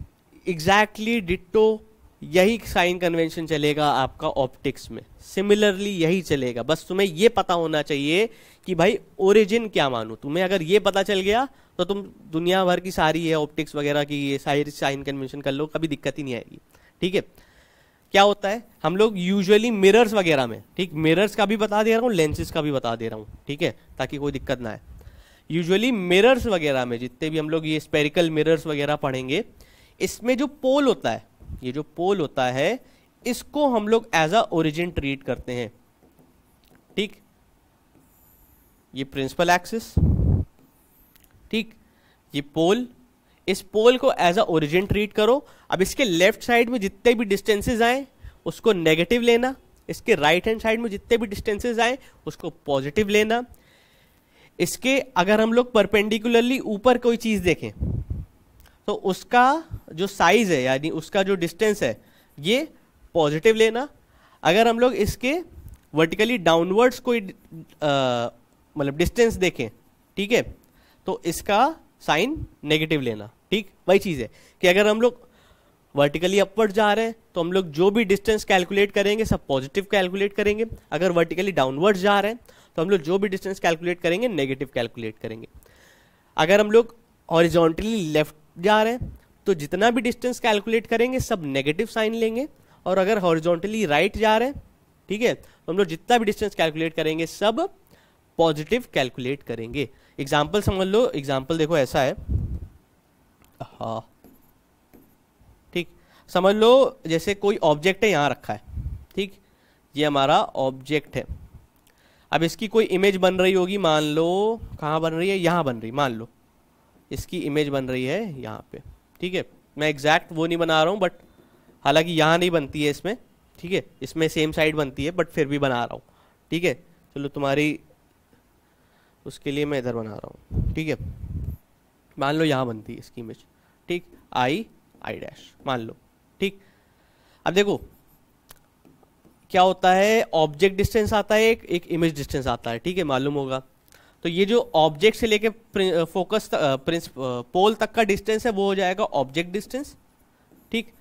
एग्जैक्टली डिट्टो यही साइन कन्वेंशन चलेगा आपका ऑप्टिक्स में सिमिलरली यही चलेगा बस तुम्हें यह पता होना चाहिए कि भाई ओरिजिन क्या मानू तुम्हें अगर ये पता चल गया तो तुम दुनिया भर की सारी है ऑप्टिक्स वगैरह की ये साइन कन्वेंशन कर लो कभी दिक्कत ही नहीं आएगी ठीक है क्या होता है हम लोग यूजुअली मिरर्स वगैरह में ठीक मिरर्स का भी बता दे रहा हूँ लेंसेज का भी बता दे रहा हूँ ठीक है ताकि कोई दिक्कत ना आए यूजुअली मिरर्स वगैरह में जितने भी हम लोग ये स्पेरिकल मिरर्स वगैरह पढ़ेंगे इसमें जो पोल होता है ये जो पोल होता है इसको हम लोग एज अ ओरिजिन ट्रीट करते हैं ठीक ये प्रिंसिपल एक्सिस ठीक ये पोल इस पोल को एज अ ओरिजिन ट्रीट करो अब इसके लेफ्ट साइड में जितने भी डिस्टेंसेज आए उसको नेगेटिव लेना इसके राइट हैंड साइड में जितने भी डिस्टेंसेज आए उसको पॉजिटिव लेना इसके अगर हम लोग परपेंडिकुलरली ऊपर कोई चीज़ देखें तो उसका जो साइज है यानी उसका जो डिस्टेंस है ये पॉजिटिव लेना अगर हम लोग इसके वर्टिकली डाउनवर्ड्स कोई मतलब डिस्टेंस देखें ठीक है तो इसका साइन नेगेटिव लेना ठीक वही चीज़ है कि अगर हम लोग वर्टिकली अपवर्ड जा रहे हैं तो हम लोग जो भी डिस्टेंस कैलकुलेट करेंगे सब पॉजिटिव कैलकुलेट करेंगे अगर वर्टिकली डाउनवर्ड जा रहे हैं तो हम लोग जो भी डिस्टेंस कैलकुलेट करेंगे नेगेटिव कैलकुलेट करेंगे अगर हम लोग हॉरिजॉन्टली लेफ्ट जा रहे हैं तो जितना भी डिस्टेंस कैलकुलेट करेंगे सब नेगेटिव साइन लेंगे और अगर हॉरिजोंटली राइट जा रहे हैं ठीक है तो हम लोग जितना भी डिस्टेंस कैलकुलेट करेंगे सब पॉजिटिव कैलकुलेट करेंगे एग्जाम्पल समझ लो एग्जाम्पल देखो ऐसा है हा ठीक समझ लो जैसे कोई ऑब्जेक्ट है यहां रखा है ठीक ये हमारा ऑब्जेक्ट है अब इसकी कोई इमेज बन रही होगी मान लो कहां बन रही है यहां बन रही मान लो इसकी इमेज बन रही है यहां पे ठीक है मैं एग्जैक्ट वो नहीं बना रहा हूं बट हालांकि यहां नहीं बनती है इसमें ठीक है इसमें सेम साइड बनती है बट फिर भी बना रहा हूँ ठीक है चलो तुम्हारी उसके लिए मैं इधर बना रहा हूँ ठीक है मान लो यहाँ बनती है इसकी इमेज ठीक आई आई डैश मान लो ठीक अब देखो क्या होता है ऑब्जेक्ट डिस्टेंस आता है एक एक इमेज डिस्टेंस आता है ठीक है मालूम होगा तो ये जो ऑब्जेक्ट से लेके फोकस प्रिंस पोल तक का डिस्टेंस है वो हो जाएगा ऑब्जेक्ट डिस्टेंस ठीक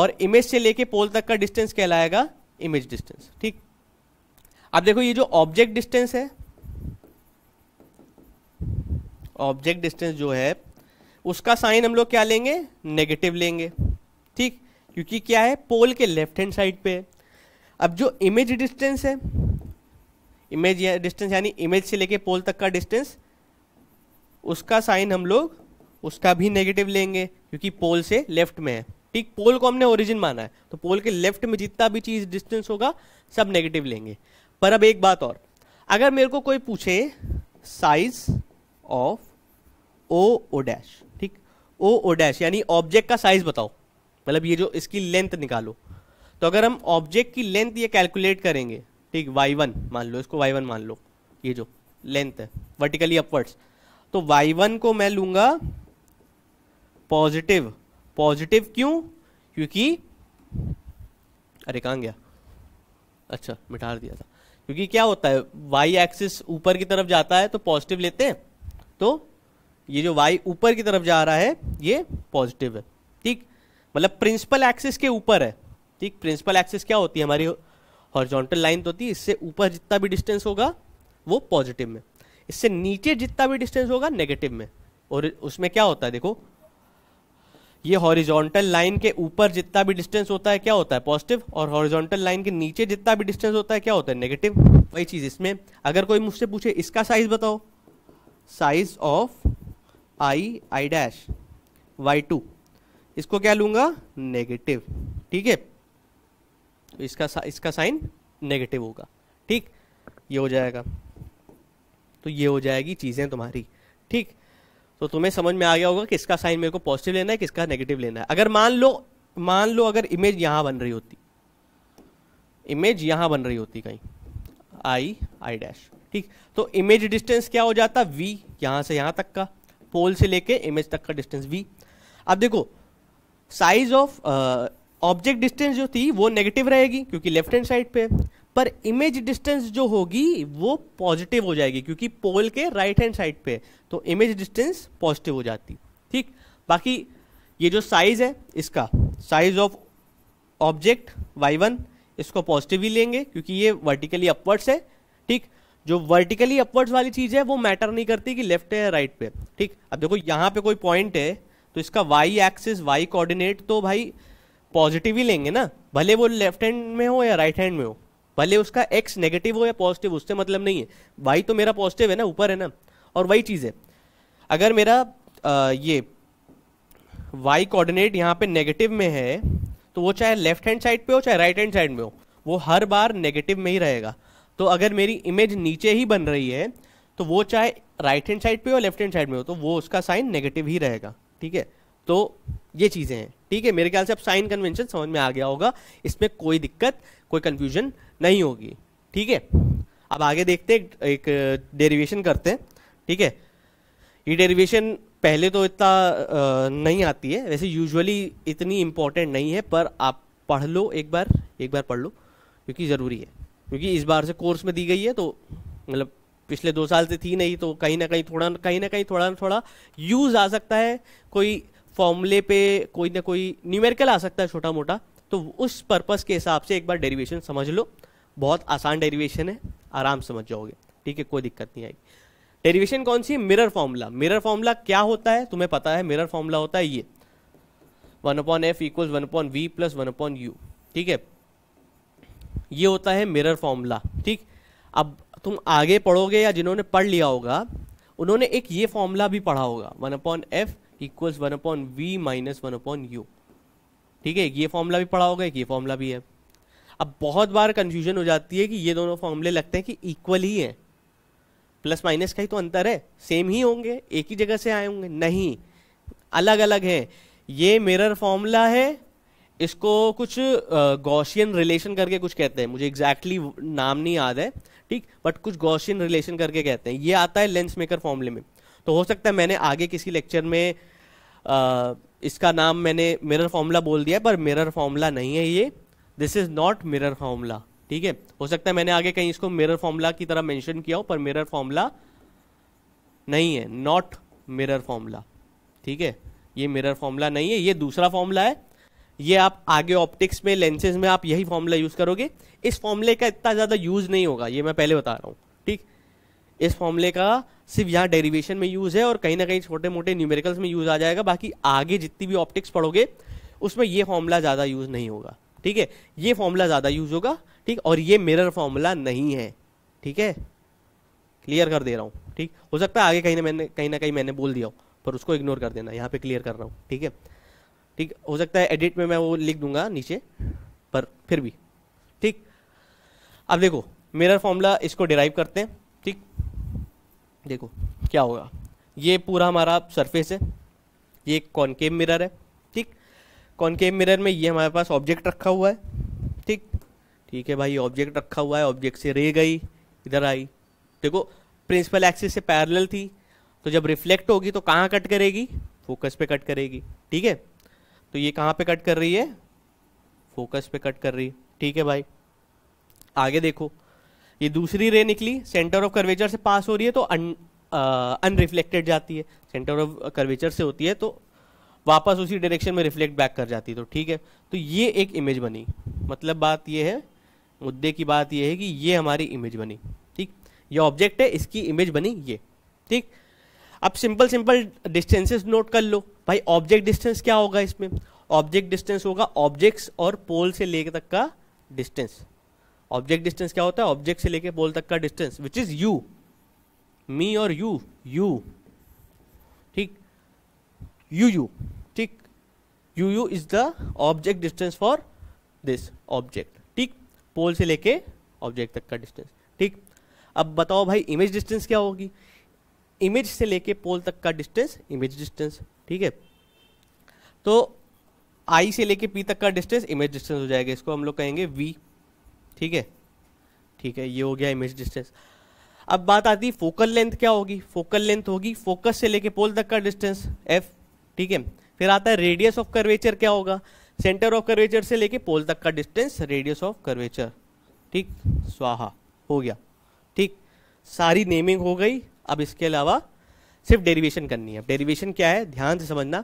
और इमेज से लेके पोल तक का डिस्टेंस कहलाएगा इमेज डिस्टेंस ठीक अब देखो ये जो ऑब्जेक्ट डिस्टेंस है ऑब्जेक्ट डिस्टेंस जो है उसका साइन हम लोग क्या लेंगे नेगेटिव लेंगे ठीक क्योंकि क्या है पोल के लेफ्ट हैंड साइड पे है अब जो इमेज डिस्टेंस है इमेज या डिस्टेंस यानी इमेज से लेके पोल तक का डिस्टेंस उसका साइन हम लोग उसका भी नेगेटिव लेंगे क्योंकि पोल से लेफ्ट में है ठीक पोल को हमने ओरिजिन माना है तो पोल के लेफ्ट में जितना भी चीज डिस्टेंस होगा सब नेगेटिव लेंगे पर अब एक बात और अगर मेरे को कोई पूछे size of O O dash ठीक ओ ओ डैश यानी ऑब्जेक्ट का साइज बताओ मतलब ये जो इसकी लेंथ निकालो तो अगर हम ऑब्जेक्ट की लेंथ ये कैलकुलेट करेंगे ठीक वाई वन मान लो इसको वाई वन मान लो ये जो लेंथ है वर्टिकली अपवर्ड्स तो वाई वन को मैं लूंगा पॉजिटिव पॉजिटिव क्यों क्योंकि अरे कहाँ गया अच्छा मिटा दिया था क्योंकि क्या होता है वाई एक्सिस ऊपर की तरफ जाता है तो पॉजिटिव लेते हैं तो ये जो वाई ऊपर की तरफ जा रहा है ये पॉजिटिव है ठीक मतलब प्रिंसिपल एक्सिस के ऊपर है ठीक प्रिंसिपल एक्सिस क्या होती है हमारी हॉरिजॉन्टल लाइन तो होती है इससे ऊपर जितना भी डिस्टेंस होगा वो पॉजिटिव में इससे नीचे जितना भी डिस्टेंस होगा नेगेटिव में और उसमें क्या होता है देखो ये हॉरिजॉन्टल लाइन के ऊपर जितना भी डिस्टेंस होता है क्या होता है पॉजिटिव और हॉरिजॉन्टल लाइन के नीचे जितना भी डिस्टेंस होता है क्या होता है नेगेटिव वही चीज़ इसमें अगर कोई मुझसे पूछे इसका साइज बताओ size of I I dash Y two इसको क्या लूंगा नेगेटिव ठीक है तो इसका इसका साइन नेगेटिव होगा ठीक ये हो जाएगा तो ये हो जाएगी चीज़ें तुम्हारी ठीक तो तुम्हें समझ में आ गया होगा किसका साइन मेरे को पॉजिटिव लेना है किसका नेगेटिव लेना है अगर मान लो मान लो अगर इमेज यहां बन रही होती इमेज यहां बन रही होती कहीं आई आई डैश ठीक तो इमेज डिस्टेंस क्या हो जाता वी यहां से यहां तक का पोल से लेके इमेज तक का डिस्टेंस वी अब देखो साइज ऑफ ऑब्जेक्ट डिस्टेंस जो थी वो नेगेटिव रहेगी क्योंकि लेफ्ट हैंड साइड पे पर इमेज डिस्टेंस जो होगी वो पॉजिटिव हो जाएगी क्योंकि पोल के राइट हैंड साइड पे तो इमेज डिस्टेंस पॉजिटिव हो जाती ठीक बाकी ये जो साइज है इसका size of object Y one इसको पॉजिटिव ही लेंगे क्योंकि ये वर्टिकली अपवर्ड्स है जो वर्टिकली अपवर्ड्स वाली चीज़ है वो मैटर नहीं करती कि लेफ्ट है या राइट पे ठीक अब देखो यहाँ पे कोई पॉइंट है तो इसका वाई एक्सिस वाई कोऑर्डिनेट तो भाई पॉजिटिव ही लेंगे ना भले वो लेफ्ट हैंड में हो या राइट हैंड में हो भले उसका एक्स नेगेटिव हो या पॉजिटिव उससे मतलब नहीं है वाई तो मेरा पॉजिटिव है ना ऊपर है ना और वही चीज़ है अगर मेरा आ, ये वाई कोऑर्डिनेट यहाँ पे नेगेटिव में है तो वो चाहे लेफ्ट हैंड साइड पे हो चाहे राइट हैंड साइड में हो वो हर बार नेगेटिव में ही रहेगा तो अगर मेरी इमेज नीचे ही बन रही है तो वो चाहे राइट हैंड साइड पे हो लेफ्ट हैंड साइड में हो तो वो उसका साइन नेगेटिव ही रहेगा ठीक है तो ये चीज़ें हैं ठीक है मेरे ख्याल से अब साइन कन्वेंशन समझ में आ गया होगा इसमें कोई दिक्कत कोई कन्फ्यूजन नहीं होगी ठीक है अब आगे देखते हैं एक डेरिवेशन करते हैं ठीक है ये डेरिवेशन पहले तो इतना नहीं आती है वैसे यूजुअली इतनी इम्पोर्टेंट नहीं है पर आप पढ़ लो एक बार एक बार पढ़ लो क्योंकि ज़रूरी है क्योंकि इस बार से कोर्स में दी गई है तो मतलब पिछले दो साल से थी नहीं तो कहीं ना कहीं थोड़ा कहीं ना कहीं थोड़ा ना थोड़ा यूज़ आ सकता है कोई फॉर्मूले पे कोई ना कोई न्यूमेरिकल आ सकता है छोटा मोटा तो उस पर्पज़ के हिसाब से एक बार डेरिवेशन समझ लो बहुत आसान डेरिवेशन है आराम समझ जाओगे ठीक है कोई दिक्कत नहीं आएगी डेरिवेशन कौन सी है मिरर फॉर्मूला मिरर फॉर्मूला क्या होता है तुम्हें पता है मिरर फॉर्मूला होता है ये one upon F equal one upon V plus one upon U ठीक है ये होता है मिरर फॉर्मूला ठीक अब तुम आगे पढ़ोगे या जिन्होंने पढ़ लिया होगा उन्होंने एक ये फॉर्मूला भी पढ़ा होगा one upon F equals one upon V minus one upon U ठीक है ये फॉर्मूला भी पढ़ा होगा एक ये फॉर्मूला भी है अब बहुत बार कंफ्यूजन हो जाती है कि ये दोनों फॉर्मूले लगते हैं कि इक्वल ही है प्लस माइनस का ही तो अंतर है सेम ही होंगे एक ही जगह से आए होंगे नहीं अलग अलग है ये मिरर फॉर्मूला है इसको कुछ गौशियन रिलेशन करके कुछ कहते हैं मुझे एग्जैक्टली exactly नाम नहीं याद है ठीक बट कुछ गौशियन रिलेशन करके कहते हैं ये आता है लेंस मेकर फॉर्मूले में तो हो सकता है मैंने आगे किसी लेक्चर में आ, इसका नाम मैंने मिरर फॉर्मूला बोल दिया पर मिरर फॉर्मूला नहीं है ये this is not mirror formula ठीक है हो सकता है मैंने आगे कहीं इसको मिरर फॉर्मूला की तरह मेंशन किया हो पर मिरर फॉर्मूला नहीं है नॉट मिरर फॉर्मूला ठीक है ये मिरर फॉर्मूला नहीं है ये दूसरा फॉर्मूला है ये आप आगे ऑप्टिक्स में लेंसेज में आप यही फॉर्मूला यूज़ करोगे इस फॉर्मूले का इतना ज़्यादा यूज़ नहीं होगा ये मैं पहले बता रहा हूँ ठीक इस फॉर्मूले का सिर्फ यहाँ डेरिवेशन में यूज़ है और कहीं ना कहीं छोटे मोटे न्यूमेरिकल्स में यूज़ आ जाएगा बाकी आगे जितनी भी ऑप्टिक्स पढ़ोगे उसमें ये फॉर्मूला ज़्यादा यूज़ नहीं होगा ठीक है ये फॉर्मूला ज़्यादा यूज़ होगा ठीक और ये मिरर फॉर्मूला नहीं है ठीक है क्लियर कर दे रहा हूँ ठीक हो सकता है आगे कहीं ना मैंने कहीं ना कहीं मैंने बोल दिया हो पर उसको इग्नोर कर देना यहाँ पे क्लियर कर रहा हूँ ठीक है ठीक हो सकता है एडिट में मैं वो लिख दूंगा नीचे पर फिर भी ठीक अब देखो मिरर फॉर्मूला इसको डिराइव करते हैं ठीक देखो क्या होगा ये पूरा हमारा सरफेस है ये एक कॉन्केव मिरर है ठीक कॉन्केव मिरर में ये हमारे पास ऑब्जेक्ट रखा हुआ है ठीक ठीक है भाई ऑब्जेक्ट रखा हुआ है ऑब्जेक्ट से रे गई इधर आई देखो प्रिंसिपल एक्सिस से पैरेलल थी तो जब रिफ्लेक्ट होगी तो कहाँ कट करेगी फोकस पे कट करेगी ठीक है तो ये कहाँ पे कट कर रही है फोकस पे कट कर रही है ठीक है भाई आगे देखो ये दूसरी रे निकली सेंटर ऑफ कर्वेचर से पास हो रही है तो अन अनरिफ्लेक्टेड जाती है सेंटर ऑफ कर्वेचर से होती है तो वापस उसी डायरेक्शन में रिफ्लेक्ट बैक कर जाती है तो ठीक है तो ये एक इमेज बनी मतलब बात ये है मुद्दे की बात ये है कि ये हमारी इमेज बनी ठीक ये ऑब्जेक्ट है इसकी इमेज बनी ये ठीक अब सिंपल सिंपल डिस्टेंसेस नोट कर लो भाई ऑब्जेक्ट डिस्टेंस क्या होगा इसमें ऑब्जेक्ट डिस्टेंस होगा ऑब्जेक्ट्स और पोल से लेकर तक का डिस्टेंस ऑब्जेक्ट डिस्टेंस क्या होता है ऑब्जेक्ट से लेके पोल तक का डिस्टेंस विच इज यू मी और यू यू ठीक यू यू ठीक U U is the object distance for this object ठीक पोल से लेके ऑब्जेक्ट तक का डिस्टेंस ठीक अब बताओ भाई इमेज डिस्टेंस क्या होगी इमेज से लेके पोल तक का डिस्टेंस इमेज डिस्टेंस ठीक है तो आई से लेके पी तक का डिस्टेंस इमेज डिस्टेंस हो जाएगा इसको हम लोग कहेंगे वी ठीक है ठीक है ये हो गया इमेज डिस्टेंस अब बात आती है फोकल लेंथ क्या होगी फोकल लेंथ होगी फोकस से लेके पोल तक का डिस्टेंस एफ ठीक है फिर आता है रेडियस ऑफ कर्वेचर क्या होगा सेंटर ऑफ कर्वेचर से लेके पोल तक का डिस्टेंस रेडियस ऑफ कर्वेचर ठीक स्वाहा हो गया ठीक सारी नेमिंग हो गई अब इसके अलावा सिर्फ डेरिवेशन करनी है डेरिवेशन क्या है ध्यान से समझना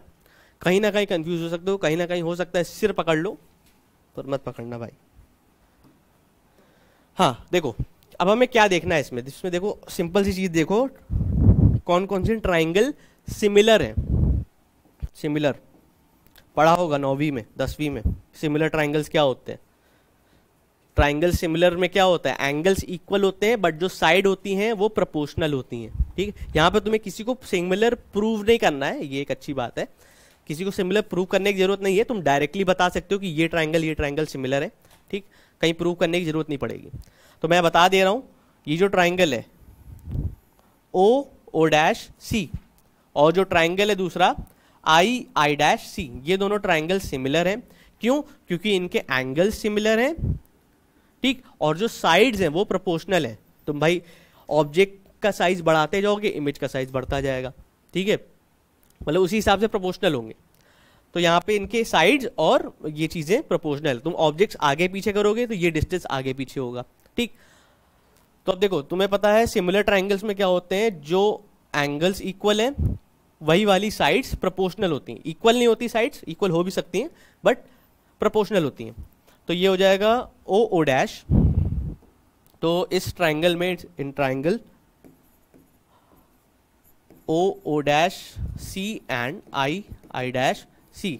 कहीं ना कहीं कंफ्यूज हो सकते हो कहीं ना कहीं हो सकता है सिर पकड़ लो पर मत पकड़ना भाई हाँ देखो अब हमें क्या देखना है इसमें इसमें देखो सिंपल सी चीज़ देखो कौन कौन से ट्राइंगल सिमिलर है सिमिलर पढ़ा होगा नौवीं में दसवीं में सिमिलर ट्राइंगल्स क्या होते हैं ट्राइंगल सिमिलर में क्या होता है एंगल्स इक्वल होते हैं बट जो साइड होती हैं वो प्रपोर्शनल होती हैं ठीक है यहाँ पर तुम्हें किसी को सिमिलर प्रूव नहीं करना है ये एक अच्छी बात है किसी को सिमिलर प्रूव करने की जरूरत नहीं है तुम डायरेक्टली बता सकते हो कि ये ट्राइंगल ये ट्राइंगल सिमिलर है ठीक कहीं प्रूव करने की जरूरत नहीं पड़ेगी तो मैं बता दे रहा हूँ ये जो ट्राइंगल है ओ ओ डैश सी और जो ट्राइंगल है दूसरा आई आई डैश सी ये दोनों ट्राइंगल सिमिलर हैं क्यों क्योंकि इनके एंगल सिमिलर हैं ठीक और जो साइड्स हैं वो प्रोपोर्शनल हैं तुम भाई ऑब्जेक्ट का साइज बढ़ाते जाओगे इमेज का साइज बढ़ता जाएगा ठीक है मतलब उसी हिसाब से प्रोपोर्शनल होंगे तो यहाँ पे इनके साइड्स और ये चीज़ें प्रोपोर्शनल तुम ऑब्जेक्ट्स आगे पीछे करोगे तो ये डिस्टेंस आगे पीछे होगा ठीक तो अब देखो तुम्हें पता है सिमिलर ट्राइंगल्स में क्या होते हैं जो एंगल्स इक्वल हैं वही वाली साइड्स प्रोपोर्शनल होती हैं इक्वल नहीं होती साइड्स इक्वल हो भी सकती हैं बट प्रोपोर्शनल होती हैं तो ये हो जाएगा ओ ओ डैश तो इस ट्राइंगल में in triangle O O dash C and I I dash C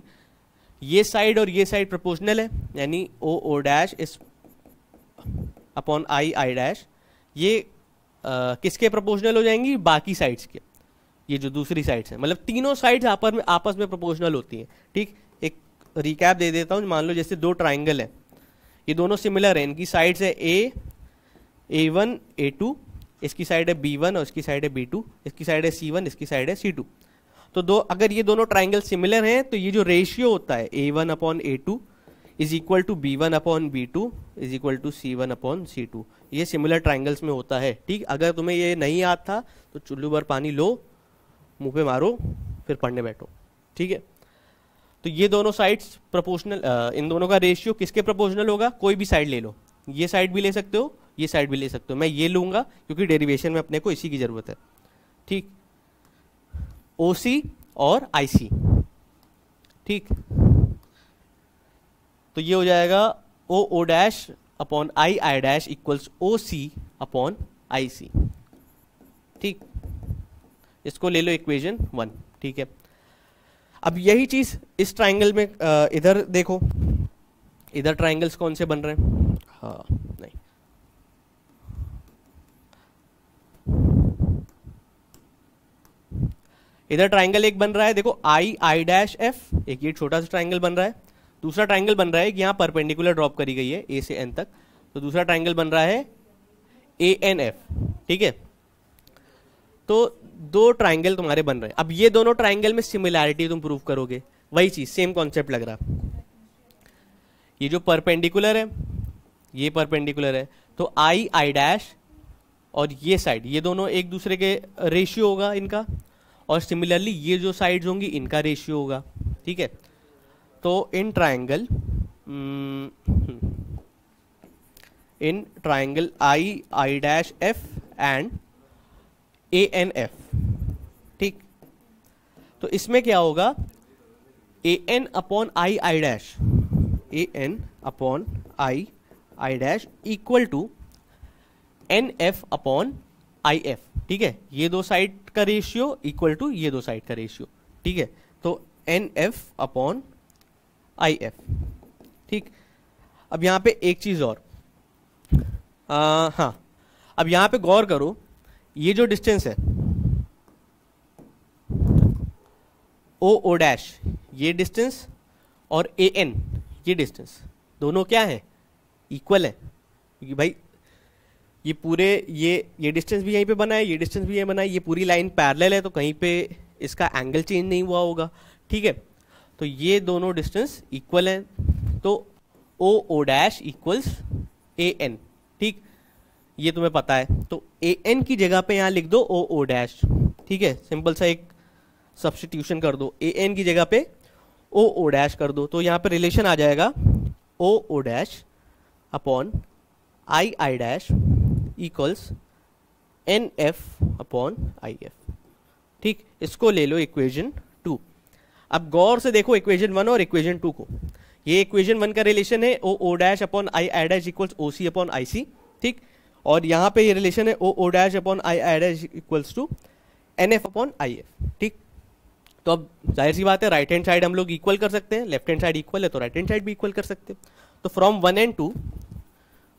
ये साइड और ये साइड प्रोपोर्शनल है यानी ओ ओ डैश इस अपॉन आई आई डैश ये आ, किसके प्रोपोर्शनल हो जाएंगी बाकी साइड्स के ये जो दूसरी साइड्स हैं मतलब तीनों साइड्स आपस में आपस में प्रोपोर्शनल होती हैं ठीक रिकैप दे देता हूँ मान लो जैसे दो ट्राइंगल है ये दोनों सिमिलर हैं इनकी साइड्स है A A one A two इसकी साइड है बी वन और इसकी साइड है बी टू इसकी साइड है सी वन इसकी साइड है सी टू तो दो अगर ये दोनों ट्राइंगल सिमिलर हैं तो ये जो रेशियो होता है A one upon A two is equal to B one upon B two is equal to C one upon C two ये सिमिलर ट्राइंगल्स में होता है ठीक अगर तुम्हें ये नहीं याद था तो चुल्लू भर पानी लो मुँह पे मारो फिर पढ़ने बैठो ठीक है तो ये दोनों साइड्स प्रोपोर्शनल इन दोनों का रेशियो किसके प्रोपोर्शनल होगा कोई भी साइड ले लो ये साइड भी ले सकते हो ये साइड भी ले सकते हो मैं ये लूंगा क्योंकि डेरिवेशन में अपने को इसी की ज़रूरत है ठीक ओ और आई ठीक तो ये हो जाएगा O O dash upon I I dash equals O C upon I C ठीक इसको ले लो इक्वेशन वन ठीक है अब यही चीज़ इस ट्राइंगल में इधर देखो इधर ट्राइंगल्स कौन से बन रहे हैं हाँ नहीं इधर ट्राइंगल एक बन रहा है देखो आई आई डैश एफ एक ये छोटा सा ट्राइंगल बन रहा है दूसरा ट्राइंगल बन रहा है कि यहां परपेंडिकुलर ड्रॉप करी गई है ए से एन तक तो दूसरा ट्राइंगल बन रहा है ए एन एफ ठीक है तो दो ट्राइंगल तुम्हारे बन रहे हैं अब ये दोनों ट्राइंगल में सिमिलैरिटी तुम प्रूव करोगे वही चीज़ सेम कॉन्सेप्ट लग रहा ये जो परपेंडिकुलर है ये परपेंडिकुलर है तो आई आई डैश और ये साइड ये दोनों एक दूसरे के रेशियो होगा इनका और सिमिलरली ये जो साइड्स होंगी इनका रेशियो होगा ठीक है तो in triangle hmm, in triangle I I dash F and A N F ठीक तो इसमें क्या होगा A N upon I I dash A N upon I I dash equal to N F upon I F ठीक है ये दो side का रेशियो इक्वल टू ये दो साइड का रेशियो ठीक है तो N F upon I F ठीक अब यहां पे एक चीज़ और आ, हाँ अब यहां पे गौर करो ये जो डिस्टेंस है ओ ओ डैश ये डिस्टेंस और ए एन ये डिस्टेंस दोनों क्या है इक्वल है क्योंकि भाई ये पूरे ये ये डिस्टेंस भी यहीं पे बना है ये डिस्टेंस भी यहीं बना है ये पूरी लाइन पैरेलल है तो कहीं पे इसका एंगल चेंज नहीं हुआ होगा ठीक है तो ये दोनों डिस्टेंस इक्वल हैं तो O O dash equals A N ठीक ये तुम्हें पता है तो ए एन की जगह पे यहाँ लिख दो ओ ओ डैश ठीक है सिंपल सा एक सब्सटीट्यूशन कर दो ए एन की जगह पे ओ ओ डैश कर दो तो यहाँ पे रिलेशन आ जाएगा O O dash upon I I dash equals N F upon I F ठीक इसको ले लो इक्वेजन टू अब गौर से देखो इक्वेजन वन और इक्वेजन टू को ये इक्वेजन वन का रिलेशन है O O dash upon I I dash equals O C upon I C ठीक और यहाँ पे ये रिलेशन है O O dash upon I I dash equals to N F upon I F ठीक तो अब जाहिर सी बात है राइट हैंड साइड हम लोग इक्वल कर सकते हैं लेफ्ट हैंड साइड इक्वल है तो राइट हैंड साइड भी इक्वल कर सकते हैं तो from one and two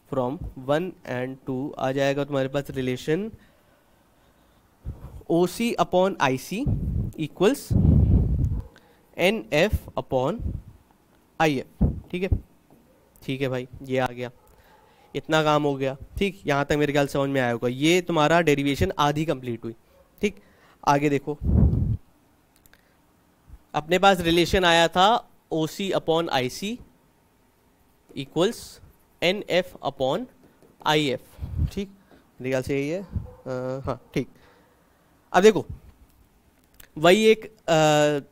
from one and two आ जाएगा तुम्हारे पास relation O C upon I C equals N F upon I F ठीक है ठीक है भाई ये आ गया इतना काम हो गया ठीक यहाँ तक मेरे ख्याल समझ में आया होगा ये तुम्हारा डेरिवेशन आधी कंप्लीट हुई ठीक आगे देखो अपने पास रिलेशन आया था O C upon I C equals N F upon I F ठीक मेरे ख्याल से यही है हाँ ठीक अब देखो वही एक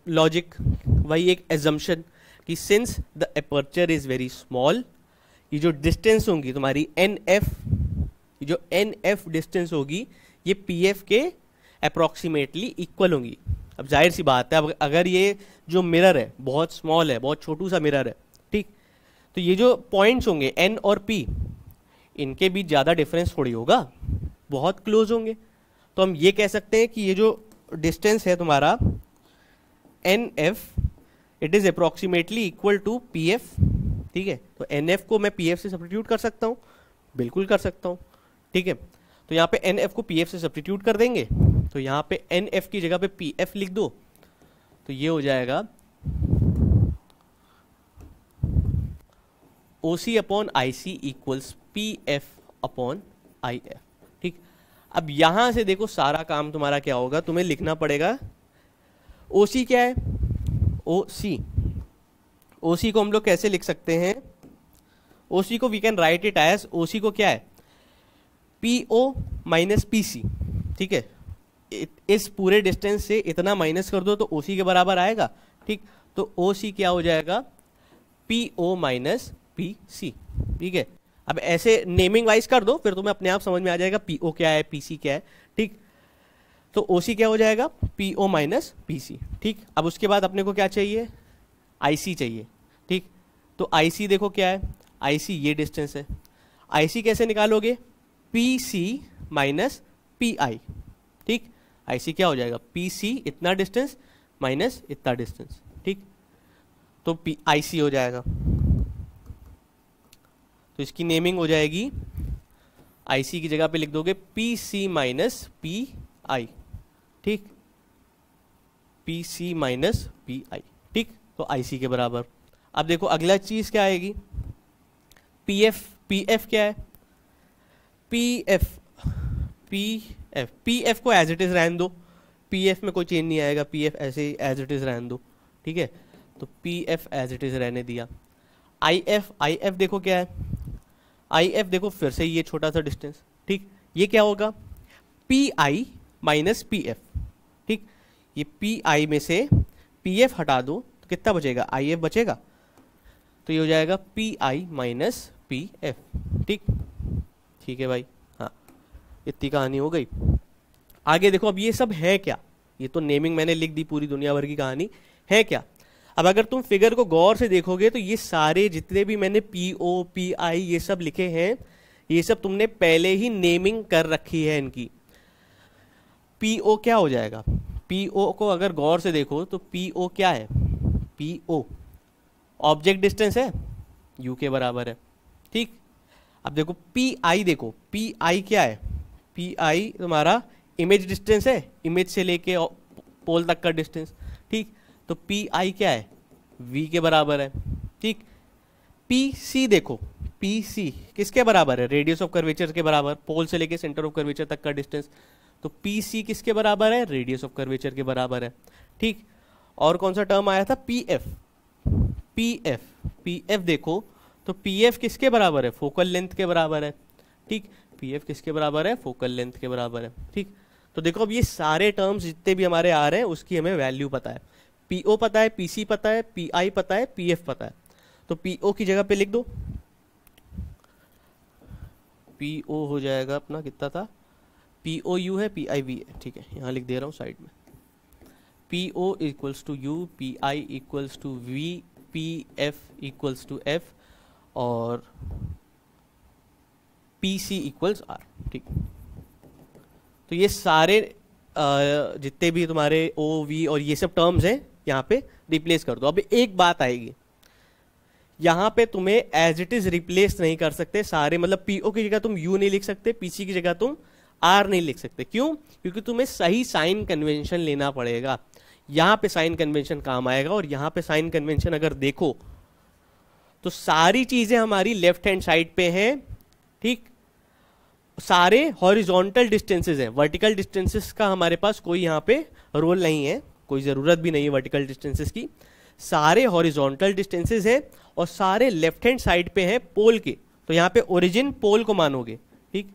लॉजिक वही एक एजम्पन कि since the aperture is very small ये जो डिस्टेंस होंगी तुम्हारी एन एफ जो एन एफ डिस्टेंस होगी ये पी एफ के अप्रोक्सीमेटली इक्वल होंगी अब जाहिर सी बात है अब अगर ये जो मिरर है बहुत स्मॉल है बहुत छोटू सा मिरर है ठीक तो ये जो पॉइंट्स होंगे एन और पी इनके बीच ज़्यादा डिफरेंस थोड़ी होगा बहुत क्लोज होंगे तो हम ये कह सकते हैं कि ये जो डिस्टेंस है तुम्हारा N F it is approximately equal to P F ठीक है तो एन को मैं पी से सब्सटीट्यूट कर सकता हूँ बिल्कुल कर सकता हूँ ठीक है तो यहाँ पे एन को पी से सब्सटीट्यूट कर देंगे तो यहाँ पे एन की जगह पे पी लिख दो तो ये हो जाएगा O C upon I C equals P F upon I F ठीक अब यहां से देखो सारा काम तुम्हारा क्या होगा तुम्हें लिखना पड़ेगा ओ सी क्या है ओ सी ओ को हम लोग कैसे लिख सकते हैं ओ को we can write it as O को क्या है P O minus P C ठीक है इस पूरे डिस्टेंस से इतना माइनस कर दो तो ओ के बराबर आएगा ठीक तो ओ क्या हो जाएगा P O minus P C ठीक है अब ऐसे नेमिंग वाइज कर दो फिर तुम्हें अपने आप समझ में आ जाएगा पी ओ क्या है पी सी क्या है ठीक तो ओ सी क्या हो जाएगा P O minus P C ठीक अब उसके बाद अपने को क्या चाहिए आई सी चाहिए ठीक तो आई देखो क्या है आई ये डिस्टेंस है आई कैसे निकालोगे P C minus P I ठीक आई क्या हो जाएगा पी सी इतना डिस्टेंस माइनस इतना डिस्टेंस ठीक तो पी आई सी हो जाएगा तो इसकी नेमिंग हो जाएगी आई सी की जगह पे लिख दोगे P C minus P I ठीक P C minus P I ठीक तो आई सी के बराबर अब देखो अगला चीज़ क्या आएगी पी एफ पी एफ क्या है P F P F P F को एज इट इज़ रहन दो पी एफ में कोई चेंज नहीं आएगा पी एफ ऐसे ही एज इट इज़ रहन दो ठीक है तो P F as it is रहने दिया आई एफ आई एफ देखो क्या है आई एफ देखो फिर से ये छोटा सा डिस्टेंस ठीक ये क्या होगा P I minus P F ठीक ये पी आई में से पी एफ हटा दो तो कितना बचेगा आई एफ बचेगा तो ये हो जाएगा P I minus P F ठीक ठीक है भाई हाँ इतनी कहानी हो गई आगे देखो अब ये सब है क्या ये तो नेमिंग मैंने लिख दी पूरी दुनिया भर की कहानी है क्या अब अगर तुम फिगर को गौर से देखोगे तो ये सारे जितने भी मैंने पी ओ पी आई ये सब लिखे हैं ये सब तुमने पहले ही नेमिंग कर रखी है इनकी पी ओ क्या हो जाएगा पी ओ को अगर गौर से देखो तो पी ओ क्या है पी ओ ऑब्जेक्ट डिस्टेंस है यू के बराबर है ठीक अब देखो पी आई देखो पी आई क्या है पी आई तुम्हारा इमेज डिस्टेंस है इमेज से लेके पोल तक का डिस्टेंस ठीक तो पी आई क्या है वी के बराबर है ठीक पी सी देखो पी सी किसके बराबर है रेडियस ऑफ कर्वेचर के बराबर पोल से लेके सेंटर ऑफ कर्वेचर तक का डिस्टेंस तो पी सी किसके बराबर है रेडियस ऑफ कर्वेचर के बराबर है ठीक और कौन सा टर्म आया था P F P F P F देखो तो पी एफ किसके बराबर है फोकल लेंथ के बराबर है ठीक पी एफ किसके बराबर है फोकल लेंथ के बराबर है ठीक तो देखो अब ये सारे टर्म्स जितने भी हमारे आ रहे हैं उसकी हमें वैल्यू पता है पी ओ पता है पी सी पता है पी आई पता है पी एफ पता है तो पी ओ की जगह पे लिख दो पी ओ हो जाएगा अपना कितना था पी ओ यू है पी आई वी है ठीक है यहाँ लिख दे रहा हूँ साइड में P O equals to U P I equals to V P F equals to F और पी सी इक्वल्स आर ठीक तो ये सारे जितने भी तुम्हारे ओ वी और ये सब टर्म्स हैं यहाँ पे रिप्लेस कर दो अब एक बात आएगी यहाँ पे तुम्हें एज इट इज रिप्लेस नहीं कर सकते सारे मतलब पीओ की जगह तुम यू नहीं लिख सकते पीसी की जगह तुम आर नहीं लिख सकते क्यों क्योंकि तुम्हें सही साइन कन्वेंशन लेना पड़ेगा यहां पे साइन कन्वेंशन काम आएगा और यहां पे साइन कन्वेंशन अगर देखो तो सारी चीज़ें हमारी लेफ्ट हैंड साइड पे हैं ठीक सारे हॉरिजॉन्टल डिस्टेंसेज हैं वर्टिकल डिस्टेंसेस का हमारे पास कोई यहां पे रोल नहीं है कोई ज़रूरत भी नहीं है वर्टिकल डिस्टेंसेस की सारे हॉरिजॉन्टल डिस्टेंसेज हैं और सारे लेफ्ट हैंड साइड पे हैं पोल के तो यहां पे ओरिजिन पोल को मानोगे ठीक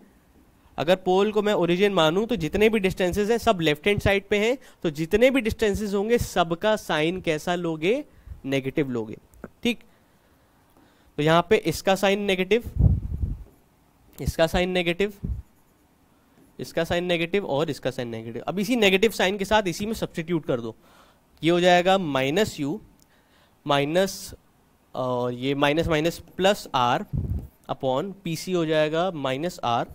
अगर पोल को मैं ओरिजिन मानूं तो जितने भी डिस्टेंसेज हैं सब लेफ्ट हैंड साइड पे हैं तो जितने भी डिस्टेंसेज होंगे सबका साइन कैसा लोगे नेगेटिव लोगे ठीक तो यहाँ पे इसका साइन नेगेटिव इसका साइन नेगेटिव इसका साइन नेगेटिव और इसका साइन नेगेटिव अब इसी नेगेटिव साइन के साथ इसी में सब्सटीट्यूट कर दो ये हो जाएगा माइनस यू माइनस और ये minus minus plus R upon P C हो जाएगा minus R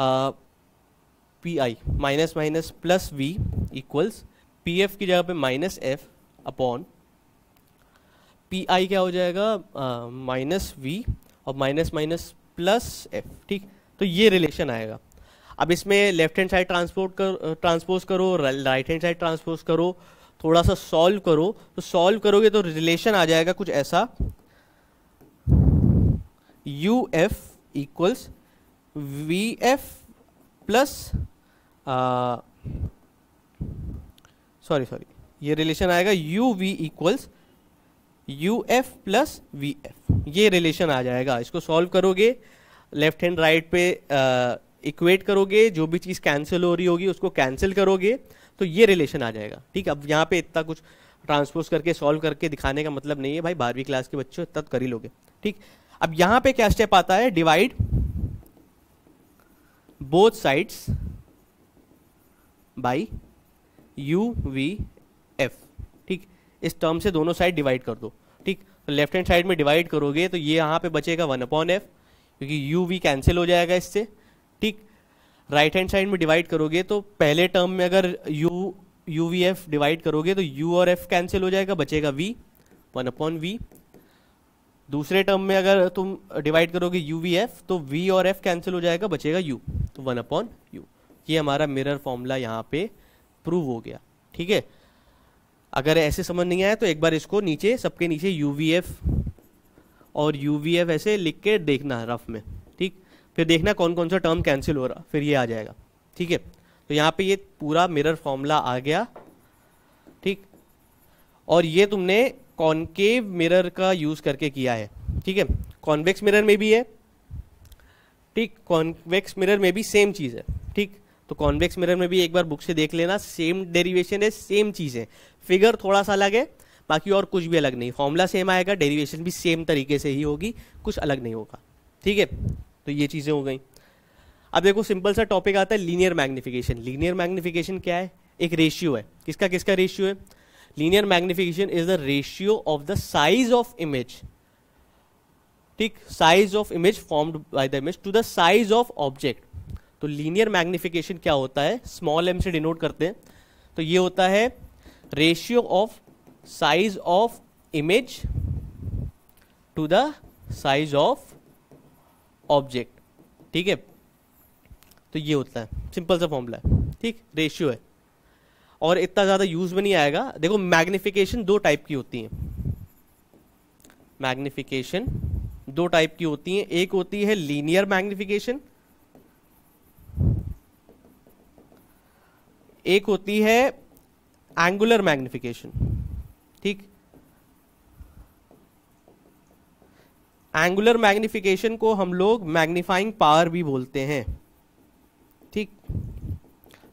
P I minus minus plus V equals P F की जगह पे minus F upon P I क्या हो जाएगा माइनस वी और माइनस माइनस प्लस एफ ठीक तो ये रिलेशन आएगा अब इसमें लेफ्ट हैंड साइड ट्रांसपोर्ट कर ट्रांसपोज करो राइट हैंड साइड ट्रांसपोज करो थोड़ा सा सॉल्व करो तो सॉल्व करोगे तो रिलेशन आ जाएगा कुछ ऐसा U F equals V F plus sorry sorry ये रिलेशन आएगा U V equals U F plus V F ये रिलेशन आ जाएगा इसको सॉल्व करोगे लेफ्ट हैंड राइट पे इक्वेट uh, करोगे जो भी चीज़ कैंसिल हो रही होगी उसको कैंसिल करोगे तो ये रिलेशन आ जाएगा ठीक अब यहाँ पे इतना कुछ ट्रांसपोज करके सॉल्व करके दिखाने का मतलब नहीं है भाई बारहवीं क्लास के बच्चों तब तो कर ही लोगे ठीक अब यहाँ पे क्या स्टेप आता है divide both sides by U V F ठीक इस टर्म से दोनों साइड डिवाइड कर दो ठीक लेफ्ट हैंड साइड में डिवाइड करोगे तो ये यहाँ पे बचेगा वन अपॉन एफ क्योंकि यू वी कैंसिल हो जाएगा इससे ठीक राइट हैंड साइड में डिवाइड करोगे तो पहले टर्म में अगर U U V F divide करोगे तो यू और एफ कैंसिल हो जाएगा बचेगा वी वन अपॉन वी दूसरे टर्म में अगर तुम डिवाइड करोगे यू वी एफ तो वी और एफ कैंसिल हो जाएगा बचेगा यू तो वन अपॉन यू ये हमारा मिरर फॉर्मूला यहाँ पे प्रूव हो गया ठीक है अगर ऐसे समझ नहीं आया तो एक बार इसको नीचे सबके नीचे यू वी एफ और यू वी एफ ऐसे लिख के देखना रफ में ठीक फिर देखना कौन कौन सा टर्म कैंसिल हो रहा फिर ये आ जाएगा ठीक है तो यहाँ पे ये पूरा मिरर फॉर्मूला आ गया ठीक और ये तुमने कॉन्केव मिरर का यूज करके किया है ठीक है कॉन्वेक्स मिरर में भी है ठीक कॉन्वेक्स मिरर में भी सेम चीज है ठीक तो कॉन्वेक्स मिरर में भी एक बार बुक से देख लेना सेम डेरिवेशन है सेम चीज है फिगर थोड़ा सा अलग है बाकी और कुछ भी अलग नहीं फॉर्मूला सेम आएगा डेरिवेशन भी सेम तरीके से ही होगी कुछ अलग नहीं होगा ठीक है तो ये चीज़ें हो गई अब देखो सिंपल सा टॉपिक आता है लीनियर मैग्निफिकेशन लीनियर मैग्निफिकेशन क्या है एक रेशियो है किसका किसका रेशियो है linear magnification is the ratio of the size of image ठीक size of image formed by the image to the size of object तो लीनियर मैग्निफिकेशन क्या होता है स्मॉल एम से डिनोट करते हैं तो ये होता है ratio of size of image to the size of object ठीक है तो ये होता है सिंपल सा फॉर्मूला है ठीक रेशियो है और इतना ज़्यादा यूज़ में नहीं आएगा देखो मैग्निफिकेशन दो टाइप की होती है मैग्निफिकेशन दो टाइप की होती है एक होती है लीनियर मैग्निफिकेशन एक होती है एंगुलर मैग्निफिकेशन ठीक एंगुलर मैग्निफिकेशन को हम लोग मैग्निफाइंग पावर भी बोलते हैं ठीक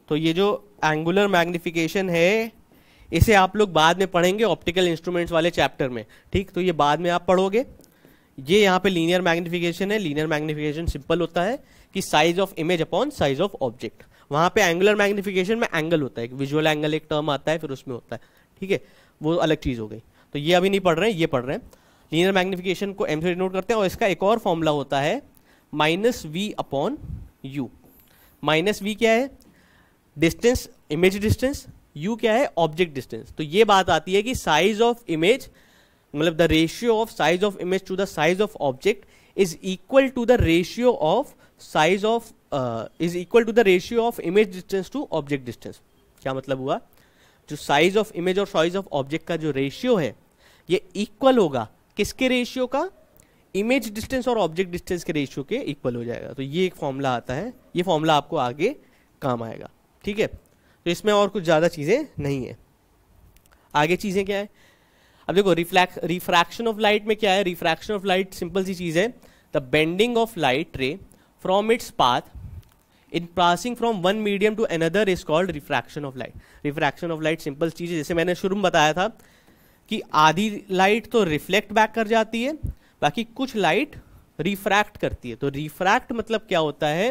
तो ये जो एंगुलर मैग्निफिकेशन है इसे आप लोग बाद में पढ़ेंगे ऑप्टिकल इंस्ट्रूमेंट्स वाले चैप्टर में ठीक तो ये बाद में आप पढ़ोगे ये यहाँ पे लीनियर मैग्निफिकेशन है लीनियर मैग्निफिकेशन सिंपल होता है कि size of image upon size of object वहां पे एंगुलर मैग्निफिकेशन में एंगल होता है विजुअल एंगल एक टर्म आता है फिर उसमें होता है ठीक है वो अलग चीज़ हो गई तो ये अभी नहीं पढ़ रहे हैं ये पढ़ रहे हैं लीनियर मैग्निफिकेशन को एम से डिनोट करते हैं और इसका एक और फॉर्मूला होता है minus V upon U minus V क्या है डिस्टेंस इमेज डिस्टेंस यू क्या है ऑब्जेक्ट डिस्टेंस तो ये बात आती है कि साइज ऑफ इमेज मतलब the ratio of size of image to the size of object is equal to the ratio of size of is equal to the ratio of image distance to object distance क्या मतलब हुआ जो size of image और size of object का जो ratio है ये equal होगा किसके रेशियो का इमेज डिस्टेंस और ऑब्जेक्ट डिस्टेंस के रेशियो के इक्वल हो जाएगा तो ये एक फॉर्मूला आता है ये फॉर्मूला आपको आगे काम आएगा ठीक है तो इसमें और कुछ ज़्यादा चीज़ें नहीं है आगे चीज़ें क्या है अब देखो रिफ्लैक्स रिफ्रैक्शन ऑफ लाइट में क्या है रिफ्रैक्शन ऑफ लाइट सिंपल सी चीज़ है the bending of light ray from its path in passing from one medium to another is called refraction of light refraction of light simple चीज़ है जैसे मैंने शुरू में बताया था कि आधी लाइट तो रिफ्लेक्ट बैक कर जाती है बाकी कुछ लाइट रिफ्रैक्ट करती है तो रिफ्रैक्ट मतलब क्या होता है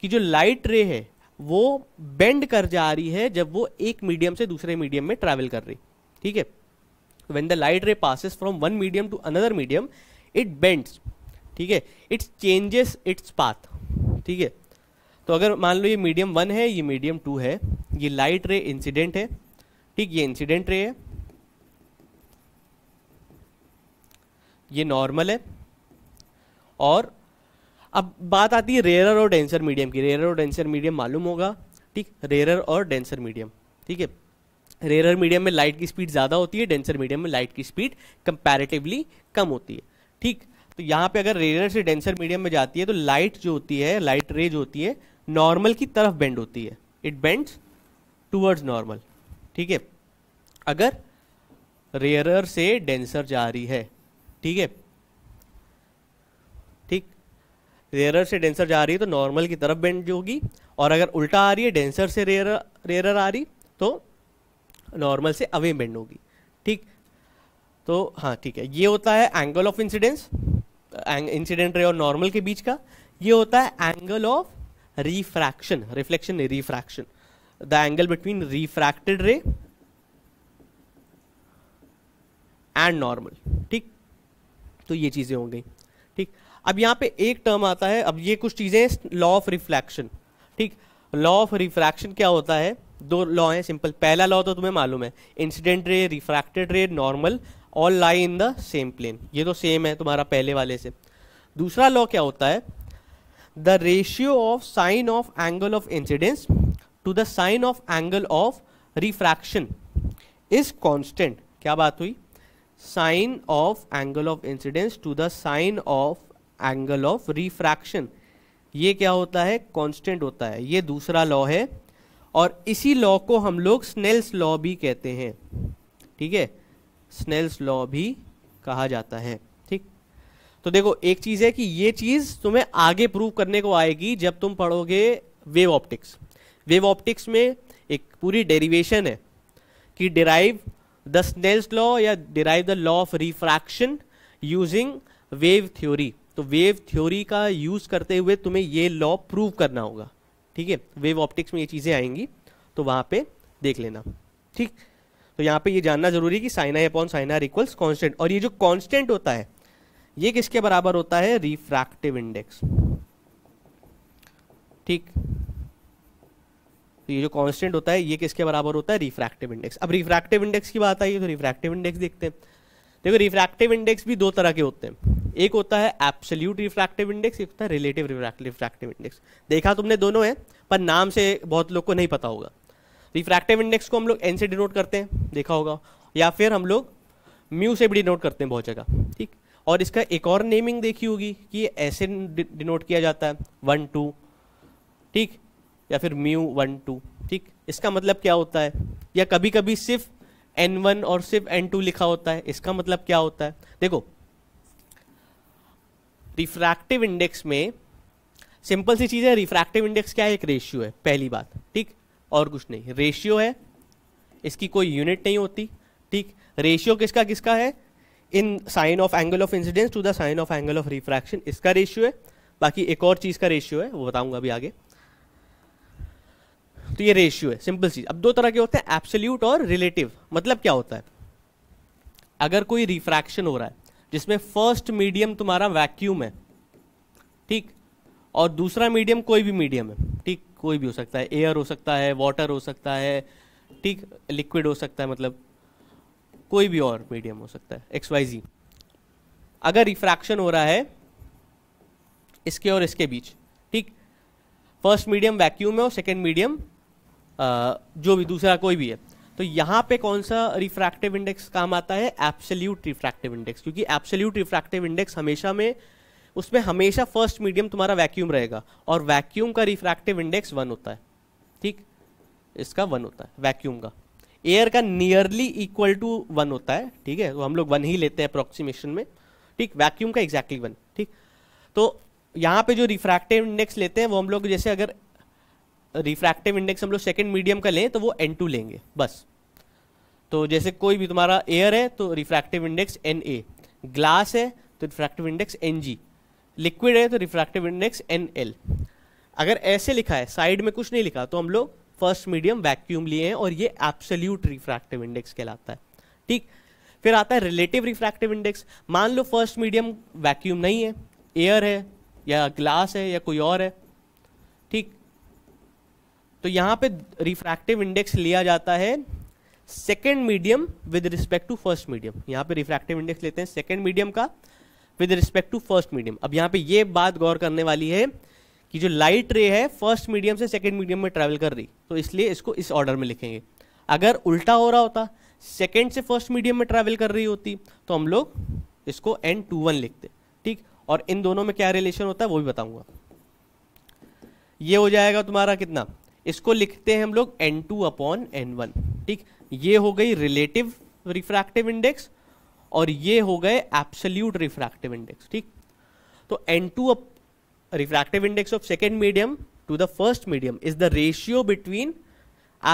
कि जो लाइट रे है वो बेंड कर जा रही है जब वो एक मीडियम से दूसरे मीडियम में ट्रेवल कर रही ठीक है when the light ray passes from one medium to another medium it bends ठीक है इट्स चेंजेस इट्स पाथ ठीक है तो अगर मान लो ये मीडियम वन है ये मीडियम टू है ये लाइट रे इंसिडेंट है ठीक ये इंसिडेंट रे है ये नॉर्मल है और अब बात आती है रेयर और डेंसर मीडियम की रेयर और डेंसर मीडियम मालूम होगा ठीक रेयर और डेंसर मीडियम ठीक है रेयर मीडियम में लाइट की स्पीड ज़्यादा होती है डेंसर मीडियम में लाइट की स्पीड कंपैरेटिवली कम होती है ठीक तो यहाँ पे अगर रेयर से डेंसर मीडियम में जाती है तो लाइट जो होती है लाइट रे जो होती है नॉर्मल की तरफ बेंड होती है इट बेंड्स टूवर्ड्स नॉर्मल ठीक है अगर रेयर से डेंसर जा रही है ठीक है रेयर से डेंसर जा रही है तो नॉर्मल की तरफ बेंड होगी और अगर उल्टा आ रही है डेंसर से रेयर रेयरर आ रही तो नॉर्मल से अवे बेंड होगी ठीक तो हाँ ठीक है ये होता है angle of incidence incident ray और नॉर्मल के बीच का ये होता है angle of refraction reflection refraction the angle between refracted ray and normal ठीक तो ये चीज़ें हो गई अब यहाँ पे एक टर्म आता है अब ये कुछ चीज़ें लॉ ऑफ रिफ्लैक्शन ठीक लॉ ऑफ रिफ्रैक्शन क्या होता है दो लॉ है सिंपल पहला लॉ तो तुम्हें मालूम है incident ray refracted ray normal all lie in the same plane ये तो सेम है तुम्हारा पहले वाले से दूसरा लॉ क्या होता है the ratio of sine of angle of incidence to the sine of angle of refraction is constant क्या बात हुई sine of angle of incidence to the sine of angle of refraction ये क्या होता है कांस्टेंट होता है ये दूसरा लॉ है और इसी लॉ को हम लोग स्नेल्स लॉ भी कहते हैं ठीक है स्नेल्स लॉ भी कहा जाता है ठीक तो देखो एक चीज़ है कि ये चीज़ तुम्हें आगे प्रूव करने को आएगी जब तुम पढ़ोगे वेव ऑप्टिक्स वेव ऑप्टिक्स में एक पूरी डेरिवेशन है कि डिराइव द स्नेल्स लॉ या derive the law of refraction using wave theory तो वेव थ्योरी का यूज करते हुए तुम्हें ये लॉ प्रूव करना होगा ठीक है वेव ऑप्टिक्स में ये चीजें आएंगी तो वहां पे देख लेना ठीक तो यहां पे ये जानना जरूरी है कि sine a upon sine a equals constant और ये जो कांस्टेंट होता है ये किसके बराबर होता है रिफ्रैक्टिव इंडेक्स ठीक तो ये जो कॉन्स्टेंट होता है ये किसके बराबर होता है रिफ्रैक्टिव इंडेक्स अब रिफ्रैक्टिव इंडेक्स की बात आई तो रिफ्रैक्टिव इंडेक्स देखते हैं देखो रिफ्रैक्टिव इंडेक्स भी दो तरह के होते हैं एक होता है एप्सल्यूट रिफ्रैक्टिव इंडेक्स एक होता है रिलेटिव रिफ्रैक्टिव इंडेक्स देखा तुमने दोनों है पर नाम से बहुत लोग को नहीं पता होगा रिफ्रैक्टिव इंडेक्स को हम लोग एन से डिनोट करते हैं देखा होगा या फिर हम लोग म्यू से भी डिनोट करते हैं बहुत जगह ठीक और इसका एक और नेमिंग देखी होगी कि ऐसे डिनोट किया जाता है वन टू ठीक या फिर म्यू वन टू ठीक इसका मतलब क्या होता है या कभी कभी सिर्फ एन वन और सिर्फ एन टू लिखा होता है इसका मतलब क्या होता है देखो रिफ्रैक्टिव इंडेक्स में सिंपल सी चीज़ है रिफ्रैक्टिव इंडेक्स क्या है एक रेशियो है पहली बात ठीक और कुछ नहीं रेशियो है इसकी कोई यूनिट नहीं होती ठीक रेशियो किसका किसका है इन sine of angle of incidence to the sine of angle of refraction इसका रेशियो है बाकी एक और चीज़ का रेशियो है वो बताऊंगा अभी आगे तो ये रेशियो है सिंपल चीज अब दो तरह के होते हैं एब्सोल्यूट और रिलेटिव मतलब क्या होता है अगर कोई रिफ्रैक्शन हो रहा है जिसमें फर्स्ट मीडियम तुम्हारा वैक्यूम है ठीक और दूसरा मीडियम कोई भी मीडियम है ठीक कोई भी हो सकता है एयर हो सकता है वाटर हो सकता है ठीक लिक्विड हो सकता है मतलब कोई भी और मीडियम हो सकता है एक्स वाई जी अगर रिफ्रैक्शन हो रहा है इसके और इसके बीच ठीक फर्स्ट मीडियम वैक्यूम है और सेकेंड मीडियम जो भी दूसरा कोई भी है तो यहाँ पे कौन सा रिफ्रैक्टिव इंडेक्स काम आता है एप्सल्यूट रिफ्रैक्टिव इंडेक्स क्योंकि एप्सल्यूट रिफ्रैक्टिव इंडेक्स हमेशा में उसमें हमेशा फर्स्ट मीडियम तुम्हारा वैक्यूम रहेगा और वैक्यूम का रिफ्रैक्टिव इंडेक्स वन होता है ठीक इसका वन होता है वैक्यूम का एयर का नियरली इक्वल टू वन होता है ठीक है तो हम लोग वन ही लेते हैं अप्रोक्सीमेशन में ठीक वैक्यूम का एग्जैक्टली exactly वन ठीक तो यहाँ पे जो रिफ्रैक्टिव इंडेक्स लेते हैं वो हम लोग जैसे अगर रिफ्रैक्टिव इंडेक्स हम लोग सेकेंड मीडियम का लें तो वो एन टू लेंगे बस तो जैसे कोई भी तुम्हारा एयर है तो refractive index N A glass है तो refractive index N G liquid है तो रिफ्रैक्टिव इंडेक्स एन एल अगर ऐसे लिखा है साइड में कुछ नहीं लिखा तो हम लोग फर्स्ट मीडियम वैक्यूम लिए हैं और ये एब्सोल्यूट रिफ्रैक्टिव इंडेक्स कहलाता है ठीक फिर आता है रिलेटिव रिफ्रैक्टिव इंडेक्स मान लो फर्स्ट मीडियम वैक्यूम नहीं है एयर है या ग्लास है या कोई और है ठीक तो यहां पे रिफ्रैक्टिव इंडेक्स लिया जाता है second medium with respect to first medium यहां पे रिफ्रैक्टिव इंडेक्स लेते हैं सेकेंड मीडियम का with respect to first medium अब यहां पे ये बात गौर करने वाली है कि जो लाइट रे है फर्स्ट मीडियम से सेकेंड मीडियम में ट्रेवल कर रही तो इसलिए इसको इस ऑर्डर में लिखेंगे अगर उल्टा हो रहा होता सेकेंड से फर्स्ट मीडियम में ट्रेवल कर रही होती तो हम लोग इसको एन टू वन लिखते ठीक और इन दोनों में क्या रिलेशन होता है वो भी बताऊंगा ये हो जाएगा तुम्हारा कितना इसको लिखते हैं हम लोग N two upon N one ठीक ये हो गई रिलेटिव रिफ्रैक्टिव इंडेक्स और ये हो गए एप्सल्यूट रिफ्रैक्टिव इंडेक्स ठीक तो N two refractive index of second medium to the first medium is the ratio between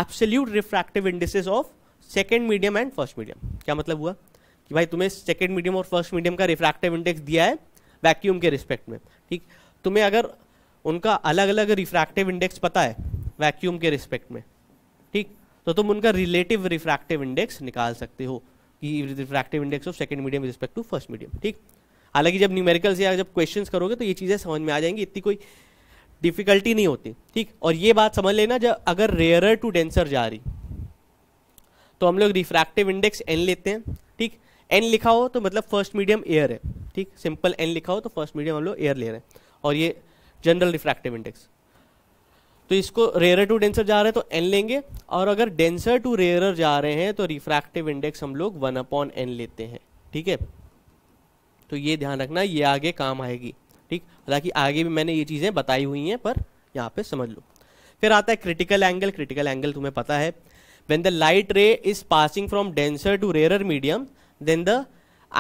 absolute refractive indexes of second medium and first medium क्या मतलब हुआ कि भाई तुम्हें सेकेंड मीडियम और फर्स्ट मीडियम का रिफ्रैक्टिव इंडेक्स दिया है वैक्यूम के रिस्पेक्ट में ठीक तुम्हें अगर उनका अलग अलग रिफ्रैक्टिव इंडेक्स पता है वैक्यूम के रिस्पेक्ट में ठीक तो तुम उनका रिलेटिव रिफ्रैक्टिव इंडेक्स निकाल सकते हो कि refractive index of second medium respect to first medium ठीक हालांकि जब न्यूमेरिकल्स या जब क्वेश्चंस करोगे तो ये चीज़ें समझ में आ जाएंगी इतनी कोई डिफिकल्टी नहीं होती ठीक और ये बात समझ लेना जब अगर रेयरर टू डेंसर जा रही तो हम लोग रिफ्रैक्टिव इंडेक्स एन लेते हैं ठीक एन लिखा हो तो मतलब फर्स्ट मीडियम एयर है ठीक सिंपल एन लिखा हो तो फर्स्ट मीडियम हम लोग एयर ले रहे हैं और ये जनरल रिफ्रैक्टिव इंडेक्स तो इसको रेयर टू डेंसर जा रहे हैं तो एन लेंगे और अगर डेंसर टू रेयर जा रहे हैं तो रिफ्रैक्टिव इंडेक्स हम लोग वन अपॉन एन लेते हैं ठीक है तो ये ध्यान रखना ये आगे काम आएगी ठीक हालांकि आगे भी मैंने ये चीज़ें बताई हुई हैं पर यहाँ पे समझ लो फिर आता है क्रिटिकल एंगल क्रिटिकल एंगल तुम्हें पता है when the light ray is passing from denser to rare medium then the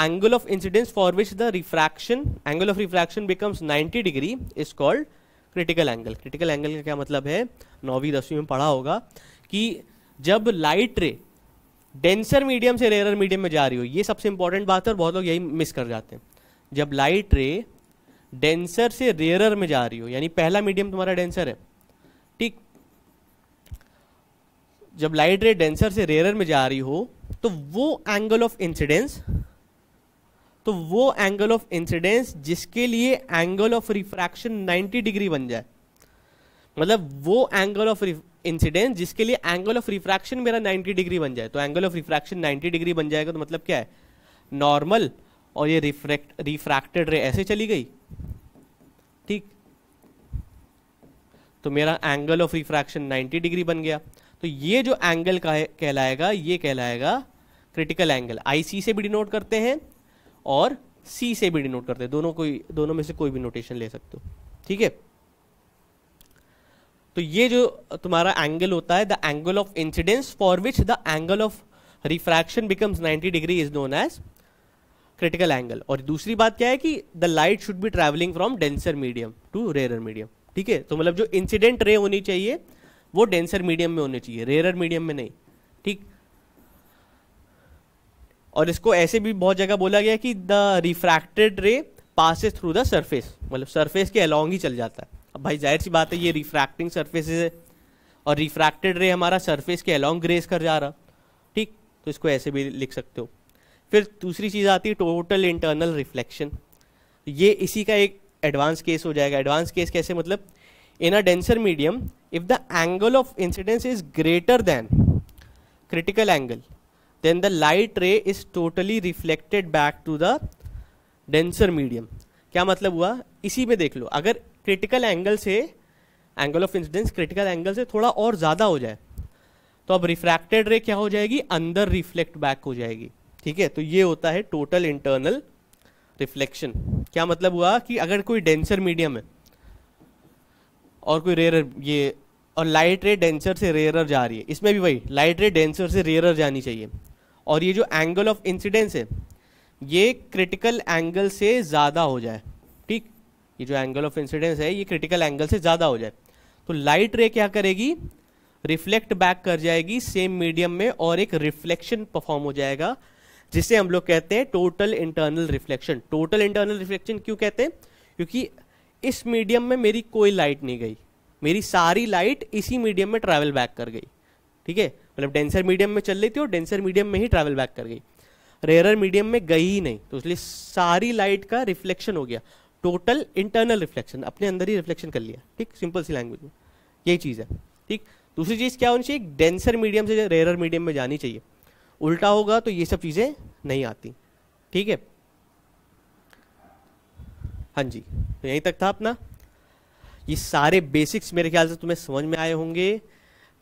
angle of incidence for which the refraction angle of refraction becomes ninety degree is called critical angle critical angle का क्या मतलब है नौवीं दसवीं में पढ़ा होगा कि जब लाइट रे डेंसर मीडियम से रेयर मीडियम में जा रही हो ये सबसे इंपॉर्टेंट बात है और बहुत लोग यही मिस कर जाते हैं जब लाइट रे डेंसर से रेयर में जा रही हो यानी पहला मीडियम तुम्हारा डेंसर है ठीक जब लाइट रे डेंसर से रेयर में जा रही हो तो वो एंगल ऑफ इंसिडेंस तो वो एंगल ऑफ इंसिडेंस जिसके लिए एंगल ऑफ रिफ्रैक्शन 90 डिग्री बन जाए मतलब वो एंगल ऑफ इंसिडेंस जिसके लिए एंगल ऑफ रिफ्रैक्शन मेरा 90 डिग्री बन जाए तो एंगल ऑफ रिफ्रैक्शन 90 डिग्री बन जाएगा तो मतलब क्या है नॉर्मल और ये रिफ्रैक्ट रिफ्रैक्टेड रे ऐसे चली गई ठीक तो मेरा एंगल ऑफ रिफ्रैक्शन 90 डिग्री बन गया तो ये जो एंगल कहलाएगा ये कहलाएगा क्रिटिकल एंगल आईसी से भी डिनोट करते हैं और सी से भी डिनोट करते हैं दोनों कोई दोनों में से कोई भी नोटेशन ले सकते हो ठीक है तो ये जो तुम्हारा एंगल होता है the angle of incidence for which the angle of refraction becomes 90 degree is known as critical angle और दूसरी बात क्या है कि the light should be travelling from denser medium to rare medium ठीक है तो मतलब जो इंसिडेंट रे होनी चाहिए वो डेंसर मीडियम में होनी चाहिए रेयर मीडियम में नहीं ठीक और इसको ऐसे भी बहुत जगह बोला गया कि the refracted ray passes through the surface मतलब सरफेस के अलॉन्ग ही चल जाता है अब भाई जाहिर सी बात है ये रिफ्रैक्टिंग सरफेस है और रिफ्रैक्टेड रे हमारा सरफेस के अलॉन्ग ग्रेस कर जा रहा ठीक तो इसको ऐसे भी लिख सकते हो फिर दूसरी चीज़ आती है टोटल इंटरनल रिफ्लेक्शन ये इसी का एक एडवांस केस हो जाएगा एडवांस केस कैसे मतलब in a denser medium if the angle of incidence is greater than critical angle then the light ray is totally reflected back to the denser medium क्या मतलब हुआ इसी में देख लो अगर क्रिटिकल एंगल से angle of incidence critical angle से थोड़ा और ज़्यादा हो जाए तो अब refracted रे क्या हो जाएगी अंदर रिफ्लेक्ट बैक हो जाएगी ठीक है तो ये होता है टोटल इंटरनल रिफ्लेक्शन क्या मतलब हुआ कि अगर कोई डेंसर मीडियम है और कोई रेयर ये और लाइट रे डेंसर से रेयर जा रही है इसमें भी वही लाइट रे डेंसर से रेयर जानी चाहिए और ये जो एंगल ऑफ इंसिडेंस है ये क्रिटिकल एंगल से ज़्यादा हो जाए ठीक ये जो एंगल ऑफ इंसिडेंस है ये क्रिटिकल एंगल से ज़्यादा हो जाए तो लाइट रे क्या करेगी रिफ्लेक्ट बैक कर जाएगी सेम मीडियम में और एक रिफ्लेक्शन परफॉर्म हो जाएगा जिसे हम लोग कहते हैं total internal reflection total internal reflection क्यों कहते हैं क्योंकि इस मीडियम में मेरी कोई लाइट नहीं गई मेरी सारी लाइट इसी मीडियम में ट्रैवल बैक कर गई ठीक है मतलब डेंसर मीडियम में चल रही थी और डेंसर मीडियम में ही ट्रैवल बैक कर गई रेयर मीडियम में गई ही नहीं तो इसलिए सारी लाइट का रिफ्लेक्शन हो गया टोटल इंटरनल रिफ्लेक्शन अपने अंदर ही रिफ्लेक्शन कर लिया ठीक सिंपल सी लैंग्वेज में यही चीज़ है ठीक दूसरी चीज़ क्या होनी चाहिए डेंसर मीडियम से रेयरर मीडियम में जानी चाहिए उल्टा होगा तो ये सब चीज़ें नहीं आती ठीक है हाँ जी तो यहीं तक था अपना ये सारे बेसिक्स मेरे ख्याल से तुम्हें समझ में आए होंगे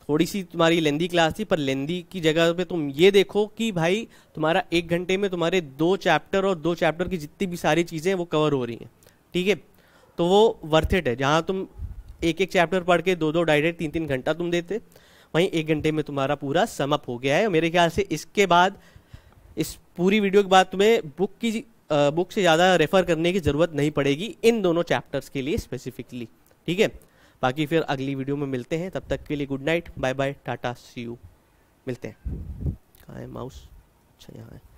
थोड़ी सी तुम्हारी लेंदी क्लास थी पर लेंदी की जगह पे तुम ये देखो कि भाई तुम्हारा एक घंटे में तुम्हारे दो चैप्टर और दो चैप्टर की जितनी भी सारी चीज़ें हैं वो कवर हो रही हैं ठीक है तो वो वर्थ इट है जहाँ तुम एक एक चैप्टर पढ़ के दो दो ढाई ढाई तीन तीन घंटा तुम देते वहीं एक घंटे में तुम्हारा पूरा समअप हो गया है मेरे ख्याल से इसके बाद इस पूरी वीडियो के बाद तुम्हें बुक की बुक से ज़्यादा रेफर करने की ज़रूरत नहीं पड़ेगी इन दोनों चैप्टर्स के लिए स्पेसिफिकली ठीक है बाकी फिर अगली वीडियो में मिलते हैं तब तक के लिए good night bye bye tata see you मिलते हैं कहाँ है माउस अच्छा यहाँ है